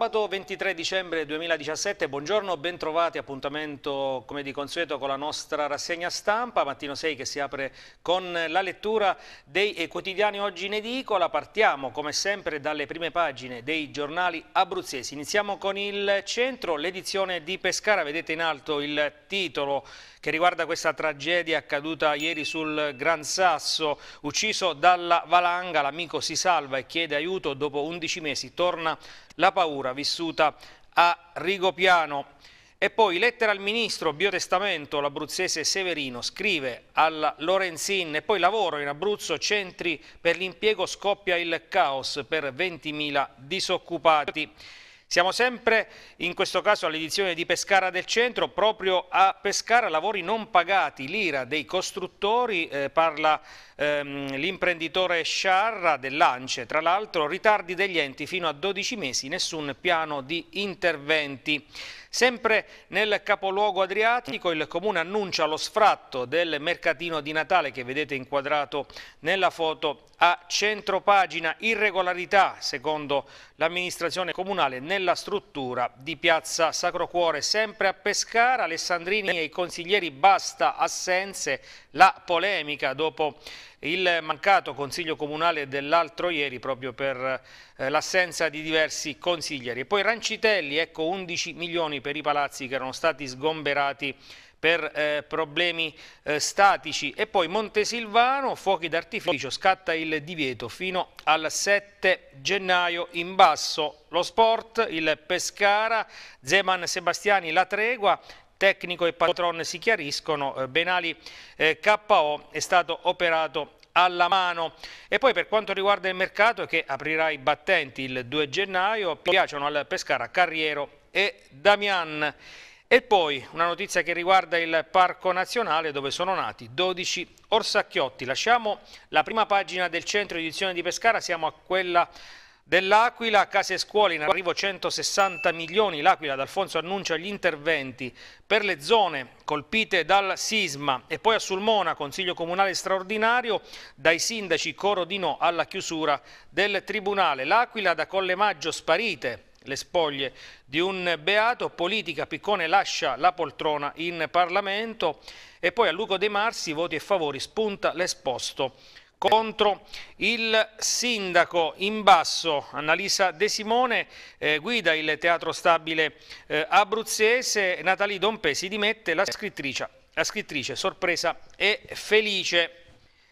Sabato 23 dicembre 2017, buongiorno, bentrovati, appuntamento come di consueto con la nostra rassegna stampa, mattino 6 che si apre con la lettura dei eh, quotidiani oggi in edicola, partiamo come sempre dalle prime pagine dei giornali abruzzesi, iniziamo con il centro, l'edizione di Pescara, vedete in alto il titolo che riguarda questa tragedia accaduta ieri sul Gran Sasso, ucciso dalla valanga, l'amico si salva e chiede aiuto dopo 11 mesi, torna la paura vissuta a Rigopiano. E poi lettera al ministro, biotestamento, l'abruzzese Severino scrive alla Lorenzin e poi lavoro in Abruzzo, centri per l'impiego scoppia il caos per 20.000 disoccupati. Siamo sempre in questo caso all'edizione di Pescara del Centro, proprio a Pescara lavori non pagati, l'ira dei costruttori, eh, parla ehm, l'imprenditore Sciarra dell'Ance, tra l'altro ritardi degli enti fino a 12 mesi, nessun piano di interventi. Sempre nel capoluogo adriatico il comune annuncia lo sfratto del mercatino di Natale che vedete inquadrato nella foto a centro pagina irregolarità secondo l'amministrazione comunale nella struttura di piazza Sacro Cuore sempre a Pescara Alessandrini e i consiglieri basta assenze la polemica dopo il mancato consiglio comunale dell'altro ieri proprio per eh, l'assenza di diversi consiglieri. E poi Rancitelli, ecco 11 milioni per i palazzi che erano stati sgomberati per eh, problemi eh, statici e poi Montesilvano, fuochi d'artificio, scatta il divieto fino al 7 gennaio in basso. Lo sport, il Pescara, Zeman Sebastiani, la tregua, tecnico e patron si chiariscono, eh, Benali eh, KO è stato operato alla mano. E poi per quanto riguarda il mercato che aprirà i battenti il 2 gennaio, piacciono al Pescara Carriero e Damian. E poi una notizia che riguarda il Parco Nazionale dove sono nati 12 orsacchiotti. Lasciamo la prima pagina del centro edizione di Pescara, siamo a quella dell'Aquila, case e scuole in arrivo 160 milioni, l'Aquila d'Alfonso annuncia gli interventi per le zone colpite dal sisma e poi a Sulmona consiglio comunale straordinario dai sindaci coro di no alla chiusura del tribunale. L'Aquila da Colle Maggio sparite le spoglie di un beato, politica Piccone lascia la poltrona in Parlamento e poi a Lugo De Marsi voti e favori spunta l'esposto contro il sindaco in basso Annalisa De Simone eh, guida il teatro stabile eh, abruzzese Natalie si dimette la scrittrice, la scrittrice sorpresa e felice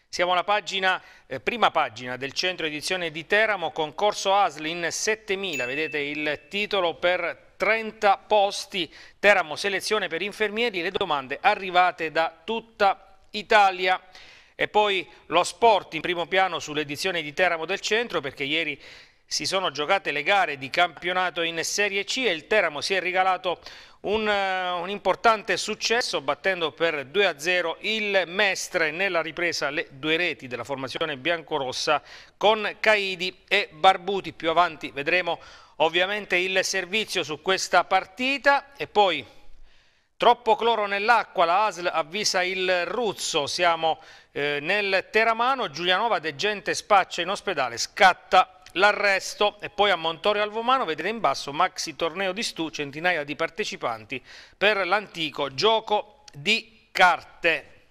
siamo alla pagina, eh, prima pagina del centro edizione di Teramo, concorso ASL in 7000, vedete il titolo per 30 posti, Teramo selezione per infermieri, le domande arrivate da tutta Italia. E poi lo sport in primo piano sull'edizione di Teramo del Centro perché ieri si sono giocate le gare di campionato in Serie C e il Teramo si è regalato un, eh, un importante successo battendo per 2-0 il Mestre nella ripresa le due reti della formazione biancorossa con Caidi e Barbuti. Più avanti vedremo ovviamente il servizio su questa partita e poi Troppo cloro nell'acqua, la ASL avvisa il Ruzzo, siamo eh, nel Teramano, Giulianova degente spaccia in ospedale, scatta l'arresto e poi a Montorio Alvomano vedete in basso maxi torneo di Stu, centinaia di partecipanti per l'antico gioco di carte.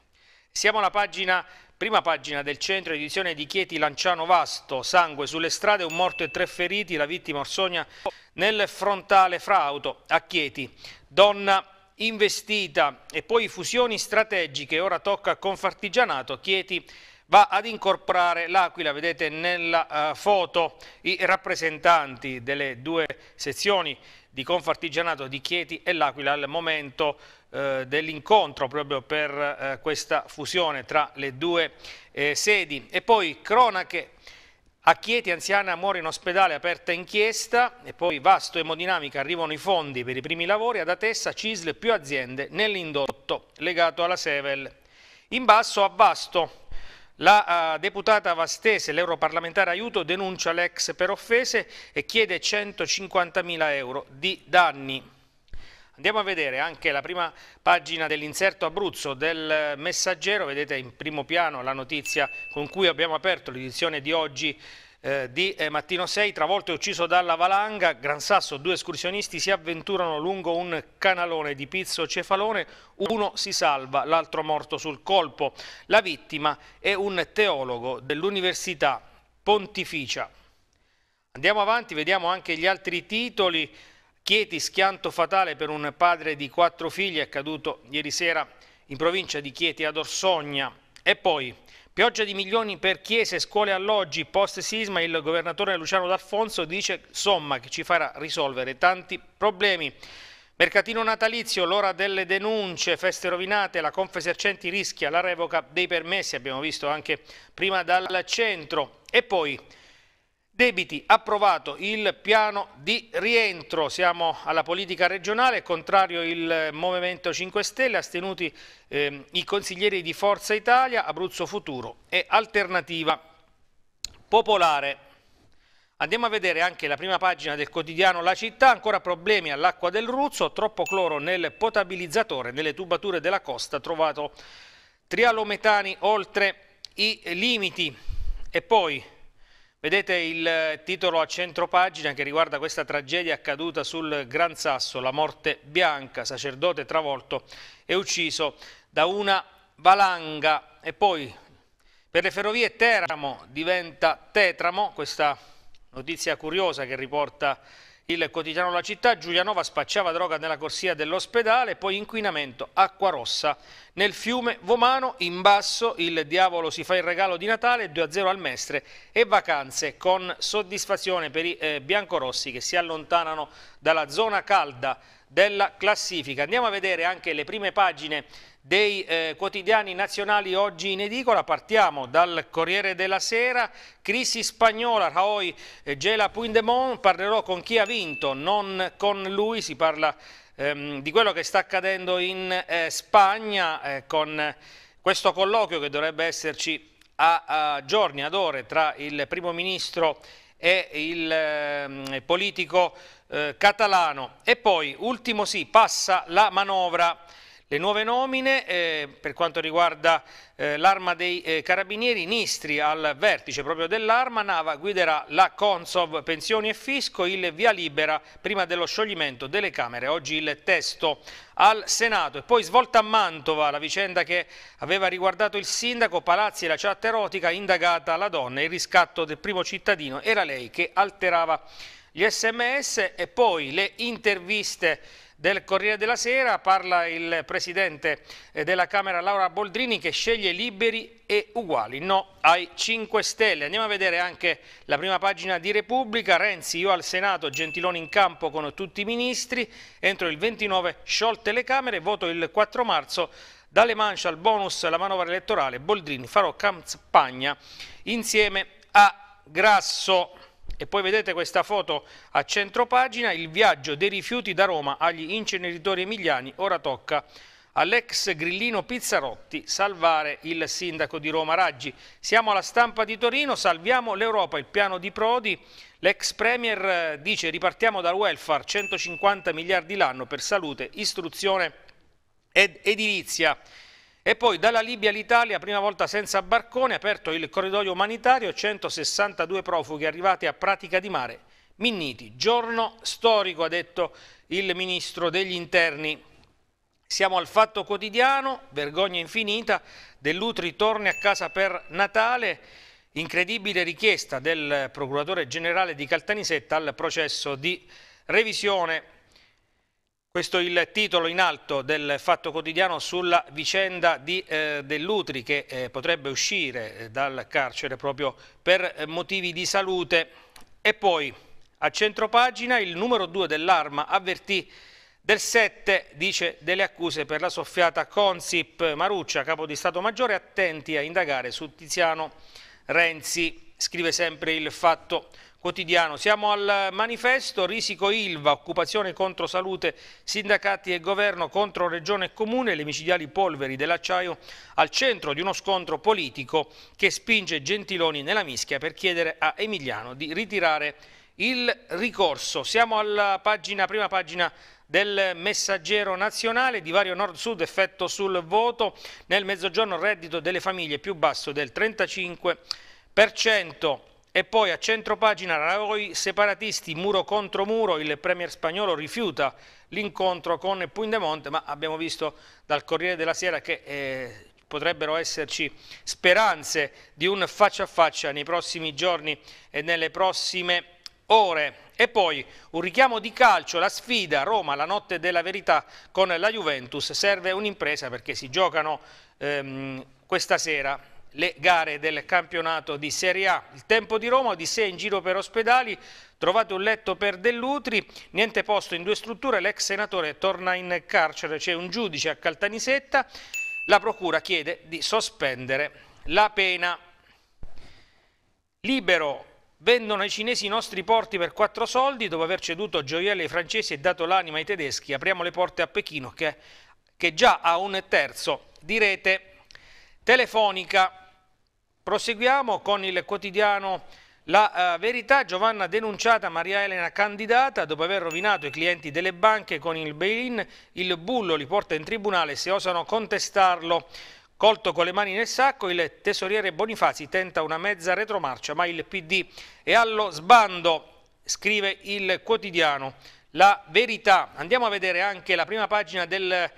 Siamo alla pagina, prima pagina del centro edizione di Chieti Lanciano Vasto, sangue sulle strade, un morto e tre feriti, la vittima Orsonia nel frontale fra auto a Chieti. Donna investita e poi fusioni strategiche, ora tocca a Confartigianato, Chieti va ad incorporare l'Aquila, vedete nella uh, foto i rappresentanti delle due sezioni di Confartigianato di Chieti e l'Aquila al momento uh, dell'incontro proprio per uh, questa fusione tra le due sedi e poi cronache a Chieti anziana muore in ospedale aperta inchiesta e poi vasto emodinamica arrivano i fondi per i primi lavori ad Atessa Cisle più aziende nell'indotto legato alla Sevel. In basso a Vasto la uh, deputata Vastese, l'europarlamentare Aiuto, denuncia l'ex per offese e chiede 150.000 euro di danni. Andiamo a vedere anche la prima pagina dell'inserto Abruzzo del Messaggero, vedete in primo piano la notizia con cui abbiamo aperto l'edizione di oggi eh, di eh, Mattino 6, travolto e ucciso dalla valanga, Gran Sasso, due escursionisti si avventurano lungo un canalone di Pizzo Cefalone, uno si salva, l'altro morto sul colpo. La vittima è un teologo dell'Università Pontificia. Andiamo avanti, vediamo anche gli altri titoli. Chieti, schianto fatale per un padre di quattro figli, accaduto ieri sera in provincia di Chieti ad Orsogna. E poi, pioggia di milioni per chiese, scuole e alloggi, post sisma, il governatore Luciano D'Alfonso dice somma che ci farà risolvere tanti problemi. Mercatino natalizio, l'ora delle denunce, feste rovinate, la Confesercenti rischia la revoca dei permessi, abbiamo visto anche prima dal centro. E poi... Debiti, approvato il piano di rientro, siamo alla politica regionale, contrario il Movimento 5 Stelle, astenuti eh, i consiglieri di Forza Italia, Abruzzo Futuro e Alternativa Popolare. Andiamo a vedere anche la prima pagina del quotidiano La Città, ancora problemi all'acqua del Ruzzo, troppo cloro nel potabilizzatore, nelle tubature della costa, trovato trialometani oltre i limiti e poi Vedete il eh, titolo a centro pagina che riguarda questa tragedia accaduta sul Gran Sasso, la morte bianca, sacerdote travolto e ucciso da una valanga. E poi per le ferrovie Teramo diventa Tetramo, questa notizia curiosa che riporta il quotidiano La Città, Giulianova spacciava droga nella corsia dell'ospedale, poi inquinamento, acqua rossa. Nel fiume Vomano, in basso, il diavolo si fa il regalo di Natale, 2-0 al Mestre e vacanze con soddisfazione per i eh, biancorossi che si allontanano dalla zona calda della classifica. Andiamo a vedere anche le prime pagine dei eh, quotidiani nazionali oggi in edicola. Partiamo dal Corriere della Sera, crisi spagnola, Raoi eh, Gela Puindemont, parlerò con chi ha vinto, non con lui, si parla ehm, di quello che sta accadendo in eh, Spagna eh, con questo colloquio che dovrebbe esserci a, a giorni, ad ore, tra il primo ministro e il eh, politico eh, catalano. E poi, ultimo sì, passa la manovra le nuove nomine eh, per quanto riguarda eh, l'arma dei eh, carabinieri Nistri al vertice proprio dell'arma Nava guiderà la Consov pensioni e fisco il via libera prima dello scioglimento delle Camere oggi il testo al Senato e poi svolta a Mantova la vicenda che aveva riguardato il sindaco Palazzi e la chat erotica indagata la donna il riscatto del primo cittadino era lei che alterava gli sms e poi le interviste del Corriere della Sera, parla il presidente eh, della Camera Laura Boldrini che sceglie liberi e uguali, no ai 5 Stelle. Andiamo a vedere anche la prima pagina di Repubblica, Renzi io al Senato, Gentiloni in campo con tutti i ministri, entro il 29 sciolte le Camere, voto il 4 marzo, dalle mance al bonus alla manovra elettorale, Boldrini farò campagna insieme a Grasso. E poi vedete questa foto a centro pagina, il viaggio dei rifiuti da Roma agli inceneritori emiliani, ora tocca all'ex grillino Pizzarotti salvare il sindaco di Roma Raggi. Siamo alla stampa di Torino, salviamo l'Europa, il piano di Prodi. L'ex premier eh, dice ripartiamo dal welfare, 150 miliardi l'anno per salute, istruzione ed edilizia. E poi dalla Libia all'Italia, prima volta senza barcone, aperto il corridoio umanitario, 162 profughi arrivati a Pratica di Mare, Minniti. Giorno storico, ha detto il Ministro degli Interni. Siamo al fatto quotidiano, vergogna infinita, dell'Utri torni a casa per Natale, incredibile richiesta del Procuratore Generale di Caltanissetta al processo di revisione questo è il titolo in alto del Fatto Quotidiano sulla vicenda di eh, Dell'Utri che eh, potrebbe uscire eh, dal carcere proprio per eh, motivi di salute. E poi a centropagina il numero 2 dell'Arma avvertì del 7 dice delle accuse per la soffiata Consip Maruccia, capo di Stato Maggiore, attenti a indagare su Tiziano Renzi, scrive sempre il Fatto quotidiano. Siamo al manifesto Risico Ilva, occupazione contro salute, sindacati e governo contro regione e comune, le micidiali polveri dell'acciaio al centro di uno scontro politico che spinge Gentiloni nella mischia per chiedere a Emiliano di ritirare il ricorso. Siamo alla pagina, prima pagina del messaggero nazionale, divario nord-sud, effetto sul voto, nel mezzogiorno reddito delle famiglie più basso del 35%. E poi a centro pagina lavori separatisti muro contro muro, il premier spagnolo rifiuta l'incontro con Puigdemonte, ma abbiamo visto dal Corriere della Sera che eh, potrebbero esserci speranze di un faccia a faccia nei prossimi giorni e nelle prossime ore. E poi un richiamo di calcio, la sfida Roma, la notte della verità con la Juventus. Serve un'impresa perché si giocano ehm, questa sera le gare del campionato di Serie A. Il tempo di Roma, di sé in giro per ospedali, trovate un letto per Dell'Utri, niente posto in due strutture, l'ex senatore torna in carcere, c'è un giudice a Caltanisetta, la procura chiede di sospendere la pena. Libero Vendono ai cinesi i nostri porti per quattro soldi, dopo aver ceduto gioielli ai francesi e dato l'anima ai tedeschi, apriamo le porte a Pechino che, che già ha un terzo di rete telefonica. Proseguiamo con il quotidiano La eh, Verità. Giovanna denunciata Maria Elena candidata dopo aver rovinato i clienti delle banche con il bail-in. Il bullo li porta in tribunale se osano contestarlo. Colto con le mani nel sacco, il tesoriere Bonifazi tenta una mezza retromarcia, ma il PD è allo sbando, scrive il quotidiano. La verità. Andiamo a vedere anche la prima pagina del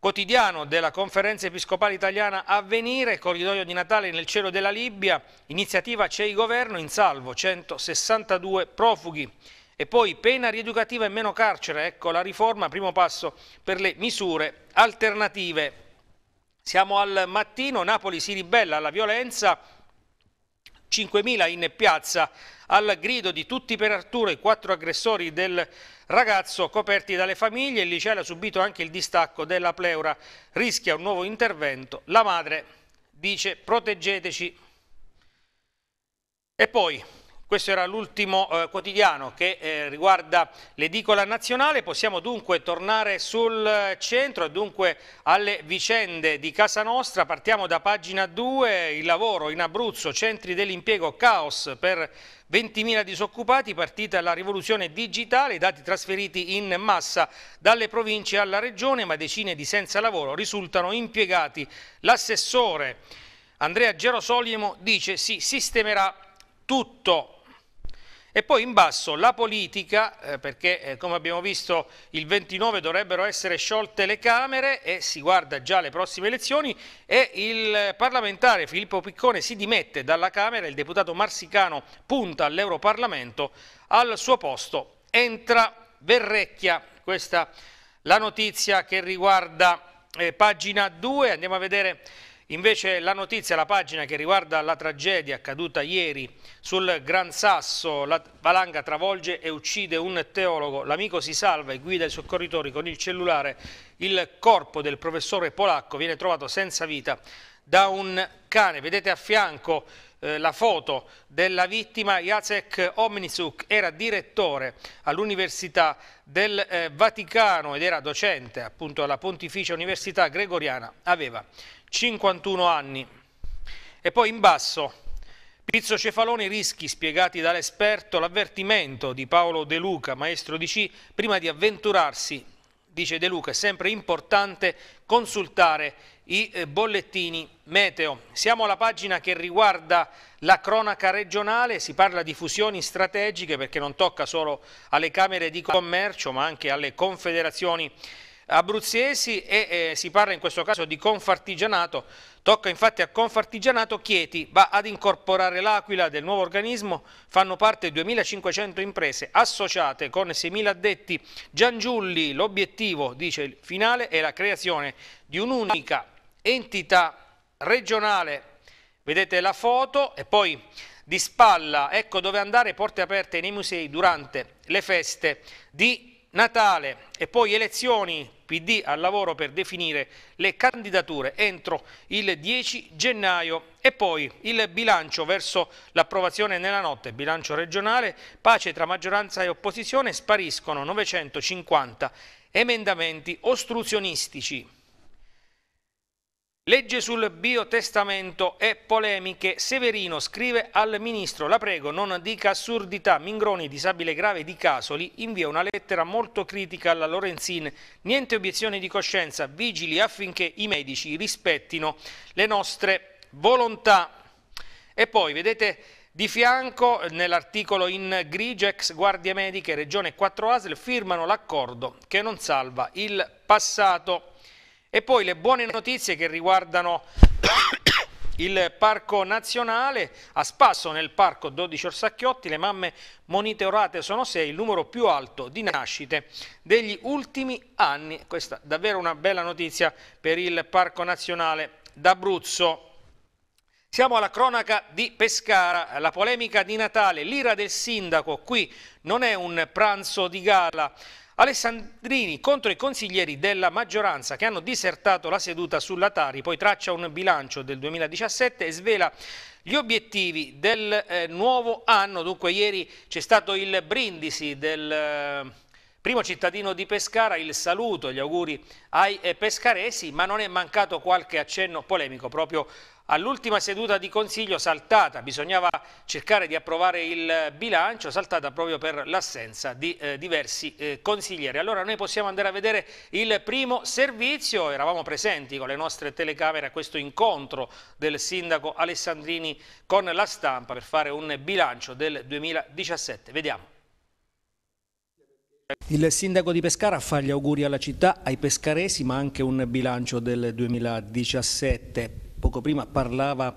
quotidiano della conferenza episcopale italiana Avvenire, corridoio di Natale nel cielo della Libia, iniziativa C'è il governo in salvo, 162 profughi. E poi pena rieducativa e meno carcere, ecco la riforma, primo passo per le misure alternative. Siamo al mattino, Napoli si ribella alla violenza, 5.000 in piazza al grido di tutti per Arturo, i quattro aggressori del ragazzo coperti dalle famiglie. Il liceo ha subito anche il distacco della pleura, rischia un nuovo intervento. La madre dice proteggeteci. E poi questo era l'ultimo eh, quotidiano che eh, riguarda l'edicola nazionale, possiamo dunque tornare sul eh, centro e dunque alle vicende di Casa Nostra, partiamo da pagina 2, il lavoro in Abruzzo, centri dell'impiego, caos per 20.000 disoccupati, partita la rivoluzione digitale, i dati trasferiti in massa dalle province alla regione, ma decine di senza lavoro risultano impiegati. L'assessore Andrea Gerosolimo dice si sistemerà tutto. E poi in basso la politica, eh, perché eh, come abbiamo visto il 29 dovrebbero essere sciolte le Camere e si guarda già le prossime elezioni e il parlamentare Filippo Piccone si dimette dalla Camera, il deputato marsicano punta all'Europarlamento, al suo posto entra Verrecchia, questa è la notizia che riguarda eh, pagina 2, andiamo a vedere Invece la notizia, la pagina che riguarda la tragedia accaduta ieri sul Gran Sasso, la valanga travolge e uccide un teologo, l'amico si salva e guida i soccorritori con il cellulare, il corpo del professore polacco viene trovato senza vita da un cane, vedete a fianco eh, la foto della vittima, Jacek Omnisuk era direttore all'Università del eh, Vaticano ed era docente appunto alla Pontificia Università Gregoriana, aveva 51 anni. E poi in basso, Pizzo Cefalone rischi spiegati dall'esperto l'avvertimento di Paolo De Luca, maestro di C, prima di avventurarsi, dice De Luca, è sempre importante consultare i eh, bollettini meteo. Siamo alla pagina che riguarda la cronaca regionale, si parla di fusioni strategiche perché non tocca solo alle Camere di Commercio ma anche alle confederazioni abruzzesi e eh, si parla in questo caso di Confartigianato. Tocca infatti a Confartigianato Chieti, va ad incorporare l'Aquila del nuovo organismo, fanno parte 2.500 imprese associate con 6.000 addetti. Giangiulli, l'obiettivo, dice il finale, è la creazione di un'unica entità regionale. Vedete la foto e poi di spalla, ecco dove andare, porte aperte nei musei durante le feste di Natale e poi elezioni PD al lavoro per definire le candidature entro il 10 gennaio e poi il bilancio verso l'approvazione nella notte, bilancio regionale, pace tra maggioranza e opposizione, spariscono 950 emendamenti ostruzionistici. Legge sul biotestamento e polemiche. Severino scrive al ministro: La prego, non dica assurdità. Mingroni, disabile grave di Casoli, invia una lettera molto critica alla Lorenzin. Niente obiezioni di coscienza, vigili affinché i medici rispettino le nostre volontà. E poi, vedete. Di fianco, nell'articolo in grigio, ex guardie mediche, regione 4 ASL firmano l'accordo che non salva il passato. E poi le buone notizie che riguardano il parco nazionale, a spasso nel parco 12 Orsacchiotti le mamme monitorate sono 6, il numero più alto di nascite degli ultimi anni. Questa è davvero una bella notizia per il parco nazionale d'Abruzzo. Siamo alla cronaca di Pescara, la polemica di Natale, l'ira del sindaco, qui non è un pranzo di gala, Alessandrini contro i consiglieri della maggioranza che hanno disertato la seduta sulla Tari, poi traccia un bilancio del 2017 e svela gli obiettivi del eh, nuovo anno. Dunque ieri c'è stato il brindisi del... Eh, primo cittadino di Pescara, il saluto, gli auguri ai eh, pescaresi, ma non è mancato qualche accenno polemico proprio All'ultima seduta di Consiglio saltata, bisognava cercare di approvare il bilancio, saltata proprio per l'assenza di eh, diversi eh, consiglieri. Allora noi possiamo andare a vedere il primo servizio, eravamo presenti con le nostre telecamere a questo incontro del sindaco Alessandrini con la stampa per fare un bilancio del 2017. Vediamo. Il sindaco di Pescara fa gli auguri alla città, ai pescaresi, ma anche un bilancio del 2017 poco prima parlava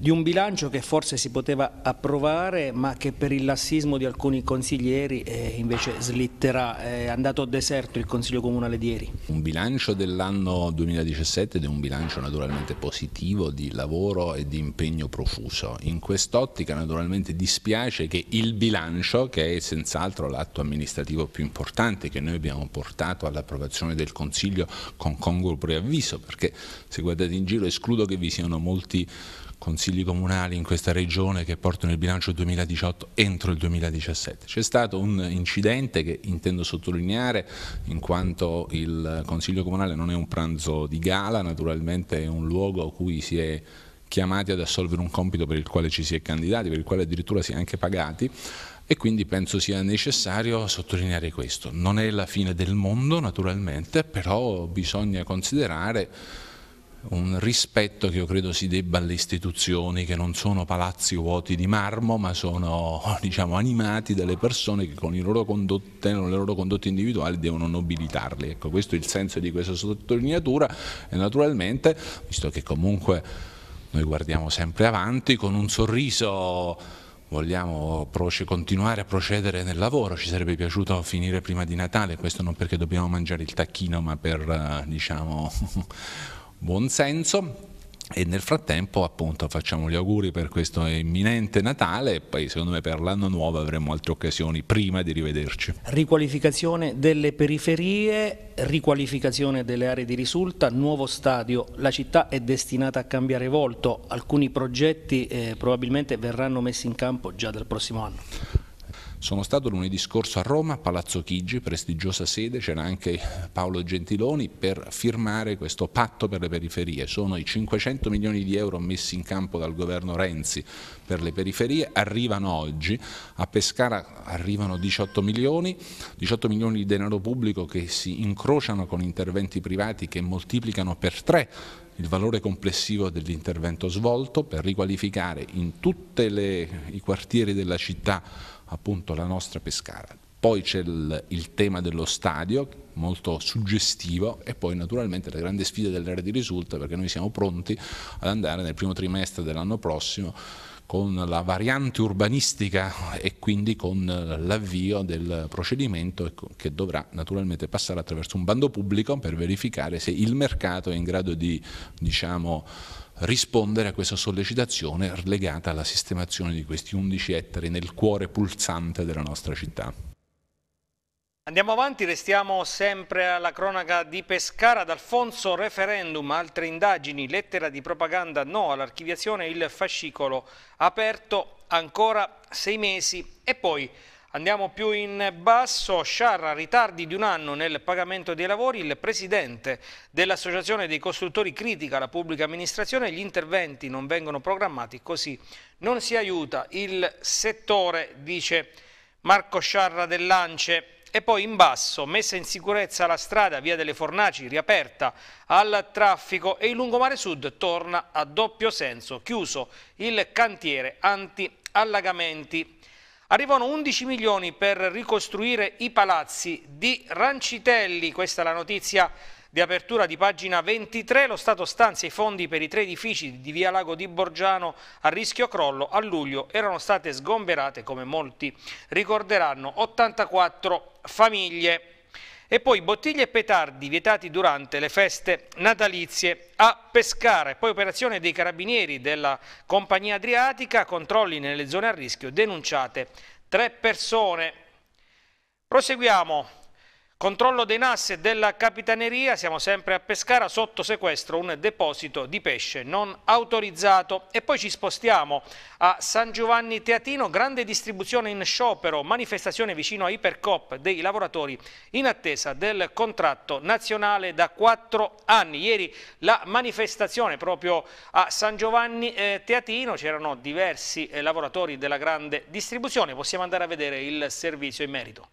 di un bilancio che forse si poteva approvare ma che per il lassismo di alcuni consiglieri eh, invece slitterà, è andato deserto il Consiglio Comunale di ieri. Un bilancio dell'anno 2017 ed è un bilancio naturalmente positivo di lavoro e di impegno profuso. In quest'ottica naturalmente dispiace che il bilancio, che è senz'altro l'atto amministrativo più importante che noi abbiamo portato all'approvazione del Consiglio con congruo preavviso, perché se guardate in giro escludo che vi siano molti consigli comunali in questa regione che portano il bilancio 2018 entro il 2017. C'è stato un incidente che intendo sottolineare in quanto il consiglio comunale non è un pranzo di gala, naturalmente è un luogo a cui si è chiamati ad assolvere un compito per il quale ci si è candidati, per il quale addirittura si è anche pagati e quindi penso sia necessario sottolineare questo. Non è la fine del mondo naturalmente, però bisogna considerare un rispetto che io credo si debba alle istituzioni che non sono palazzi vuoti di marmo ma sono diciamo, animati dalle persone che con, condotte, le loro condotte individuali devono nobilitarli. Ecco, questo è il senso di questa sottolineatura e naturalmente, visto che comunque noi guardiamo sempre avanti con un sorriso vogliamo continuare a procedere nel lavoro, ci sarebbe piaciuto finire prima di Natale, questo non perché dobbiamo mangiare il tacchino ma per eh, diciamo buon senso e nel frattempo appunto facciamo gli auguri per questo imminente Natale e poi secondo me per l'anno nuovo avremo altre occasioni prima di rivederci. Riqualificazione delle periferie, riqualificazione delle aree di risulta, nuovo stadio, la città è destinata a cambiare volto, alcuni progetti eh, probabilmente verranno messi in campo già dal prossimo anno. Sono stato lunedì scorso a Roma, a Palazzo Chigi, prestigiosa sede, c'era anche Paolo Gentiloni, per firmare questo patto per le periferie. Sono i 500 milioni di euro messi in campo dal governo Renzi per le periferie, arrivano oggi, a Pescara arrivano 18 milioni, 18 milioni di denaro pubblico che si incrociano con interventi privati che moltiplicano per tre il valore complessivo dell'intervento svolto per riqualificare in tutti i quartieri della città appunto la nostra Pescara. Poi c'è il, il, tema dello stadio, molto suggestivo, e poi naturalmente la grande sfida dell'area di risulta, perché noi siamo pronti ad andare nel primo trimestre dell'anno prossimo con la variante urbanistica e quindi con l'avvio del procedimento ecco, che dovrà naturalmente passare attraverso un bando pubblico per verificare se il mercato è in grado di diciamo, rispondere a questa sollecitazione legata alla sistemazione di questi 11 ettari nel cuore pulsante della nostra città. Andiamo avanti, restiamo sempre alla cronaca di Pescara. D'Alfonso, referendum, altre indagini, lettera di propaganda no all'archiviazione, il fascicolo aperto ancora sei mesi e poi Andiamo più in basso, Sciarra, ritardi di un anno nel pagamento dei lavori, il presidente dell'Associazione dei costruttori critica la pubblica amministrazione, gli interventi non vengono programmati, così non si aiuta il settore, dice Marco Sciarra dell'Ance. E poi in basso, messa in sicurezza la strada via delle Fornaci, riaperta al traffico e il lungomare sud torna a doppio senso, chiuso il cantiere anti-allagamenti Arrivano 11 milioni per ricostruire i palazzi di Rancitelli, questa è la notizia di apertura di pagina 23, lo Stato stanzia i fondi per i tre edifici di Via Lago di Borgiano a rischio crollo. A luglio erano state sgomberate, come molti ricorderanno, 84 famiglie. E poi bottiglie e petardi vietati durante le feste natalizie a pescare. poi operazione dei carabinieri della compagnia adriatica, controlli nelle zone a rischio, denunciate tre persone. Proseguiamo Controllo dei NAS e della Capitaneria, siamo sempre a Pescara, sotto sequestro un deposito di pesce non autorizzato. E poi ci spostiamo a San Giovanni Teatino, grande distribuzione in sciopero, manifestazione vicino a Ipercop dei lavoratori in attesa del contratto nazionale da quattro anni. Ieri la manifestazione proprio a San Giovanni eh, Teatino, c'erano diversi eh, lavoratori della grande distribuzione, possiamo andare a vedere il servizio in merito.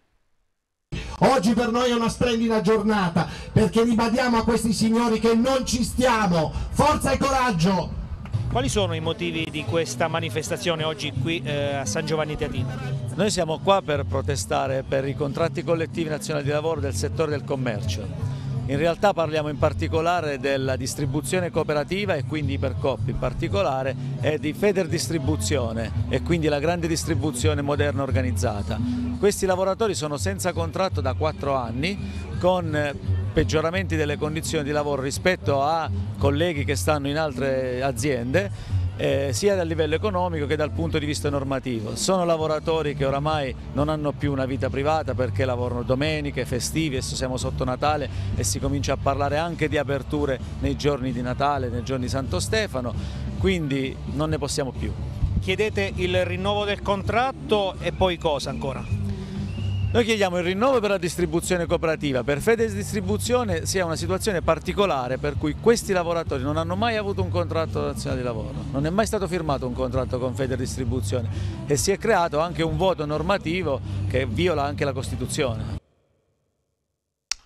Oggi per noi è una splendida giornata perché ribadiamo a questi signori che non ci stiamo. Forza e coraggio! Quali sono i motivi di questa manifestazione oggi qui eh, a San Giovanni Teatino? Noi siamo qua per protestare per i contratti collettivi nazionali di lavoro del settore del commercio in realtà parliamo in particolare della distribuzione cooperativa e quindi Ipercoop in particolare e di Federdistribuzione e quindi la grande distribuzione moderna organizzata. Questi lavoratori sono senza contratto da 4 anni con eh, peggioramenti delle condizioni di lavoro rispetto a colleghi che stanno in altre aziende eh, sia dal livello economico che dal punto di vista normativo. Sono lavoratori che oramai non hanno più una vita privata perché lavorano domeniche, festivi, adesso siamo sotto Natale e si comincia a parlare anche di aperture nei giorni di Natale, nei giorni di Santo Stefano, quindi non ne possiamo più. Chiedete il rinnovo del contratto e poi cosa ancora? Noi chiediamo il rinnovo per la distribuzione cooperativa, per Fedes Distribuzione sia una situazione particolare per cui questi lavoratori non hanno mai avuto un contratto nazionale di lavoro, non è mai stato firmato un contratto con Fedes Distribuzione e si è creato anche un vuoto normativo che viola anche la Costituzione.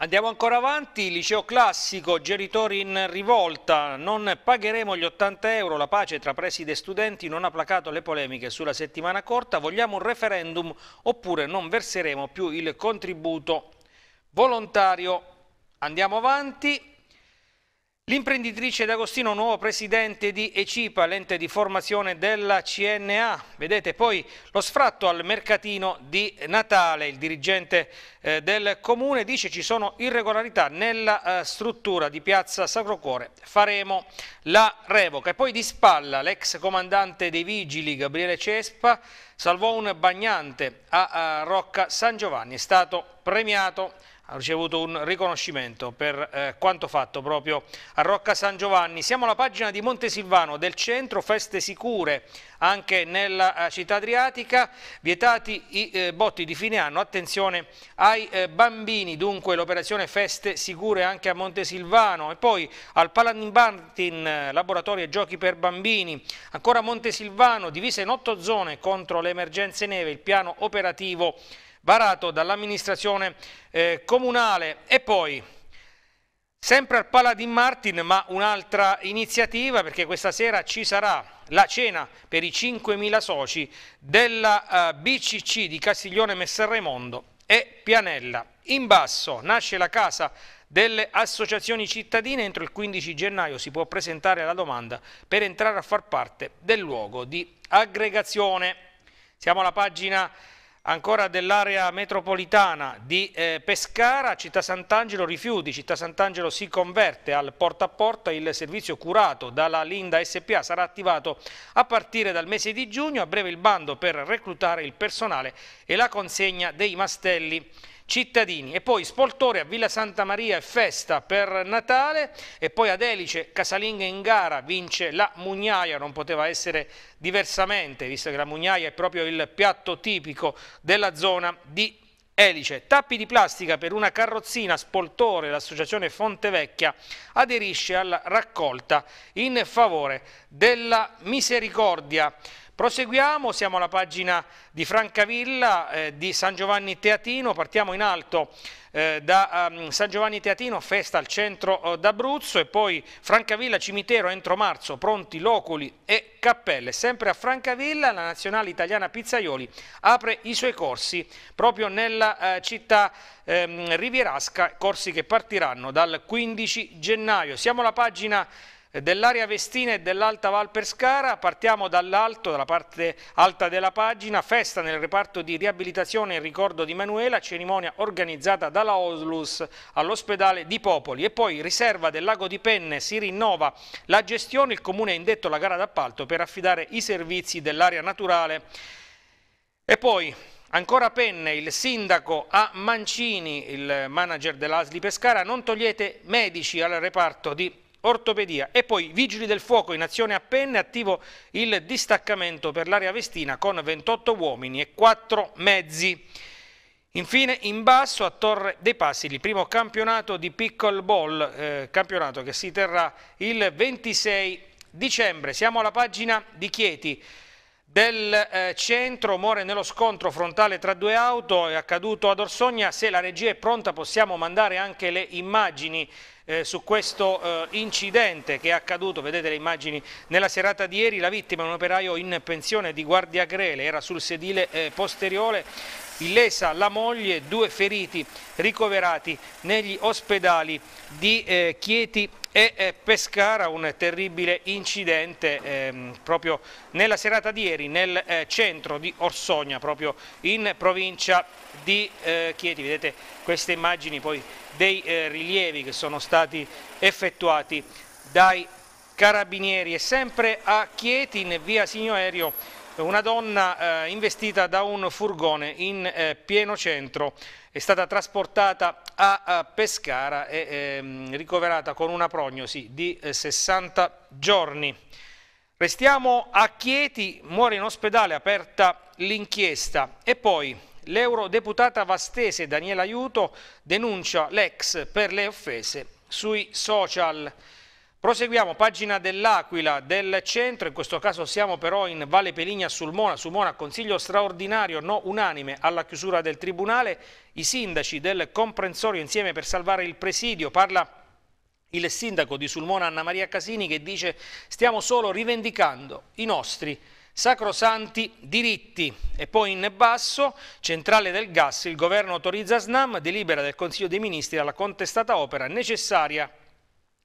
Andiamo ancora avanti, liceo classico, genitori in rivolta, non pagheremo gli 80 euro, la pace tra preside e studenti non ha placato le polemiche sulla settimana corta, vogliamo un referendum oppure non verseremo più il contributo volontario. Andiamo avanti, L'imprenditrice D'Agostino, nuovo presidente di ECIPA, l'ente di formazione della CNA. Vedete poi lo sfratto al mercatino di Natale. Il dirigente eh, del comune dice ci sono irregolarità nella eh, struttura di piazza Sacro Cuore. Faremo la revoca. E poi di spalla l'ex comandante dei vigili Gabriele Cespa salvò un bagnante a, a Rocca San Giovanni. È stato premiato ha ricevuto un riconoscimento per eh, quanto fatto proprio a Rocca San Giovanni. Siamo alla pagina di Montesilvano del centro, feste sicure anche nella eh, città adriatica, vietati i eh, botti di fine anno, attenzione ai eh, bambini, dunque l'operazione feste sicure anche a Montesilvano e poi al Palanimbartin, eh, laboratorio e giochi per bambini, ancora Montesilvano divisa in otto zone contro le emergenze neve, il piano operativo varato dall'amministrazione eh, comunale. E poi, sempre al Paladin Martin, ma un'altra iniziativa, perché questa sera ci sarà la cena per i 5.000 soci della eh, BCC di Castiglione Messerremondo e Pianella. In basso nasce la casa delle associazioni cittadine, entro il 15 gennaio si può presentare la domanda per entrare a far parte del luogo di aggregazione. Siamo alla pagina ancora dell'area metropolitana di eh, Pescara, Città Sant'Angelo rifiuti, Città Sant'Angelo si converte al porta a porta, il servizio curato dalla Linda SPA sarà attivato a partire dal mese di giugno, a breve il bando per reclutare il personale e la consegna dei mastelli cittadini e poi Spoltore a Villa Santa Maria e festa per Natale e poi ad Elice Casalinga in gara vince la Mugnaia, non poteva essere diversamente visto che la Mugnaia è proprio il piatto tipico della zona di Elice. Tappi di plastica per una carrozzina spoltore, l'associazione Fontevecchia aderisce alla raccolta in favore della misericordia. Proseguiamo, siamo alla pagina di Francavilla eh, di San Giovanni Teatino, partiamo in alto eh, da um, San Giovanni Teatino, festa al centro eh, d'Abruzzo e poi Francavilla cimitero entro marzo, pronti loculi e cappelle. Sempre a Francavilla la nazionale italiana Pizzaioli apre i suoi corsi proprio nella eh, città ehm, rivierasca, corsi che partiranno dal 15 gennaio. Siamo alla pagina dell'area Vestina e dell'Alta Val Pescara, partiamo dall'alto, dalla parte alta della pagina, festa nel reparto di riabilitazione in ricordo di Manuela, cerimonia organizzata dalla Oslus all'ospedale di Popoli e poi riserva del lago di Penne si rinnova la gestione, il comune ha indetto la gara d'appalto per affidare i servizi dell'area naturale e poi Ancora penne, il sindaco a Mancini, il manager dell'Asli Pescara, non togliete medici al reparto di ortopedia e poi vigili del fuoco in azione a penne attivo il distaccamento per l'area vestina con 28 uomini e 4 mezzi. Infine in basso a Torre dei Passi il primo campionato di pickleball, eh, campionato che si terrà il 26 dicembre. Siamo alla pagina di Chieti del eh, centro, muore nello scontro frontale tra due auto, è accaduto ad Orsogna, se la regia è pronta possiamo mandare anche le immagini eh, su questo eh, incidente che è accaduto, vedete le immagini, nella serata di ieri la vittima è un operaio in pensione di Guardia Grele, era sul sedile eh, posteriore, illesa la moglie, due feriti ricoverati negli ospedali di eh, Chieti e eh, Pescara, un terribile incidente ehm, proprio nella serata di ieri nel eh, centro di Orsogna, proprio in provincia di eh, Chieti. Vedete queste immagini poi dei eh, rilievi che sono stati effettuati dai carabinieri e sempre a Chieti in via Signoerio una donna eh, investita da un furgone in eh, pieno centro è stata trasportata a, a Pescara e eh, ricoverata con una prognosi di 60 eh, giorni. Restiamo a Chieti, muore in ospedale, aperta l'inchiesta e poi L'eurodeputata vastese Daniela Aiuto denuncia l'ex per le offese sui social. Proseguiamo, pagina dell'Aquila del centro, in questo caso siamo però in Valle Peligna sul Mona, su Mona consiglio straordinario no unanime alla chiusura del Tribunale, i sindaci del comprensorio insieme per salvare il presidio, parla il sindaco di Sulmona Anna Maria Casini che dice stiamo solo rivendicando i nostri Sacrosanti diritti e poi in basso, centrale del gas, il governo autorizza SNAM, delibera del Consiglio dei Ministri alla contestata opera necessaria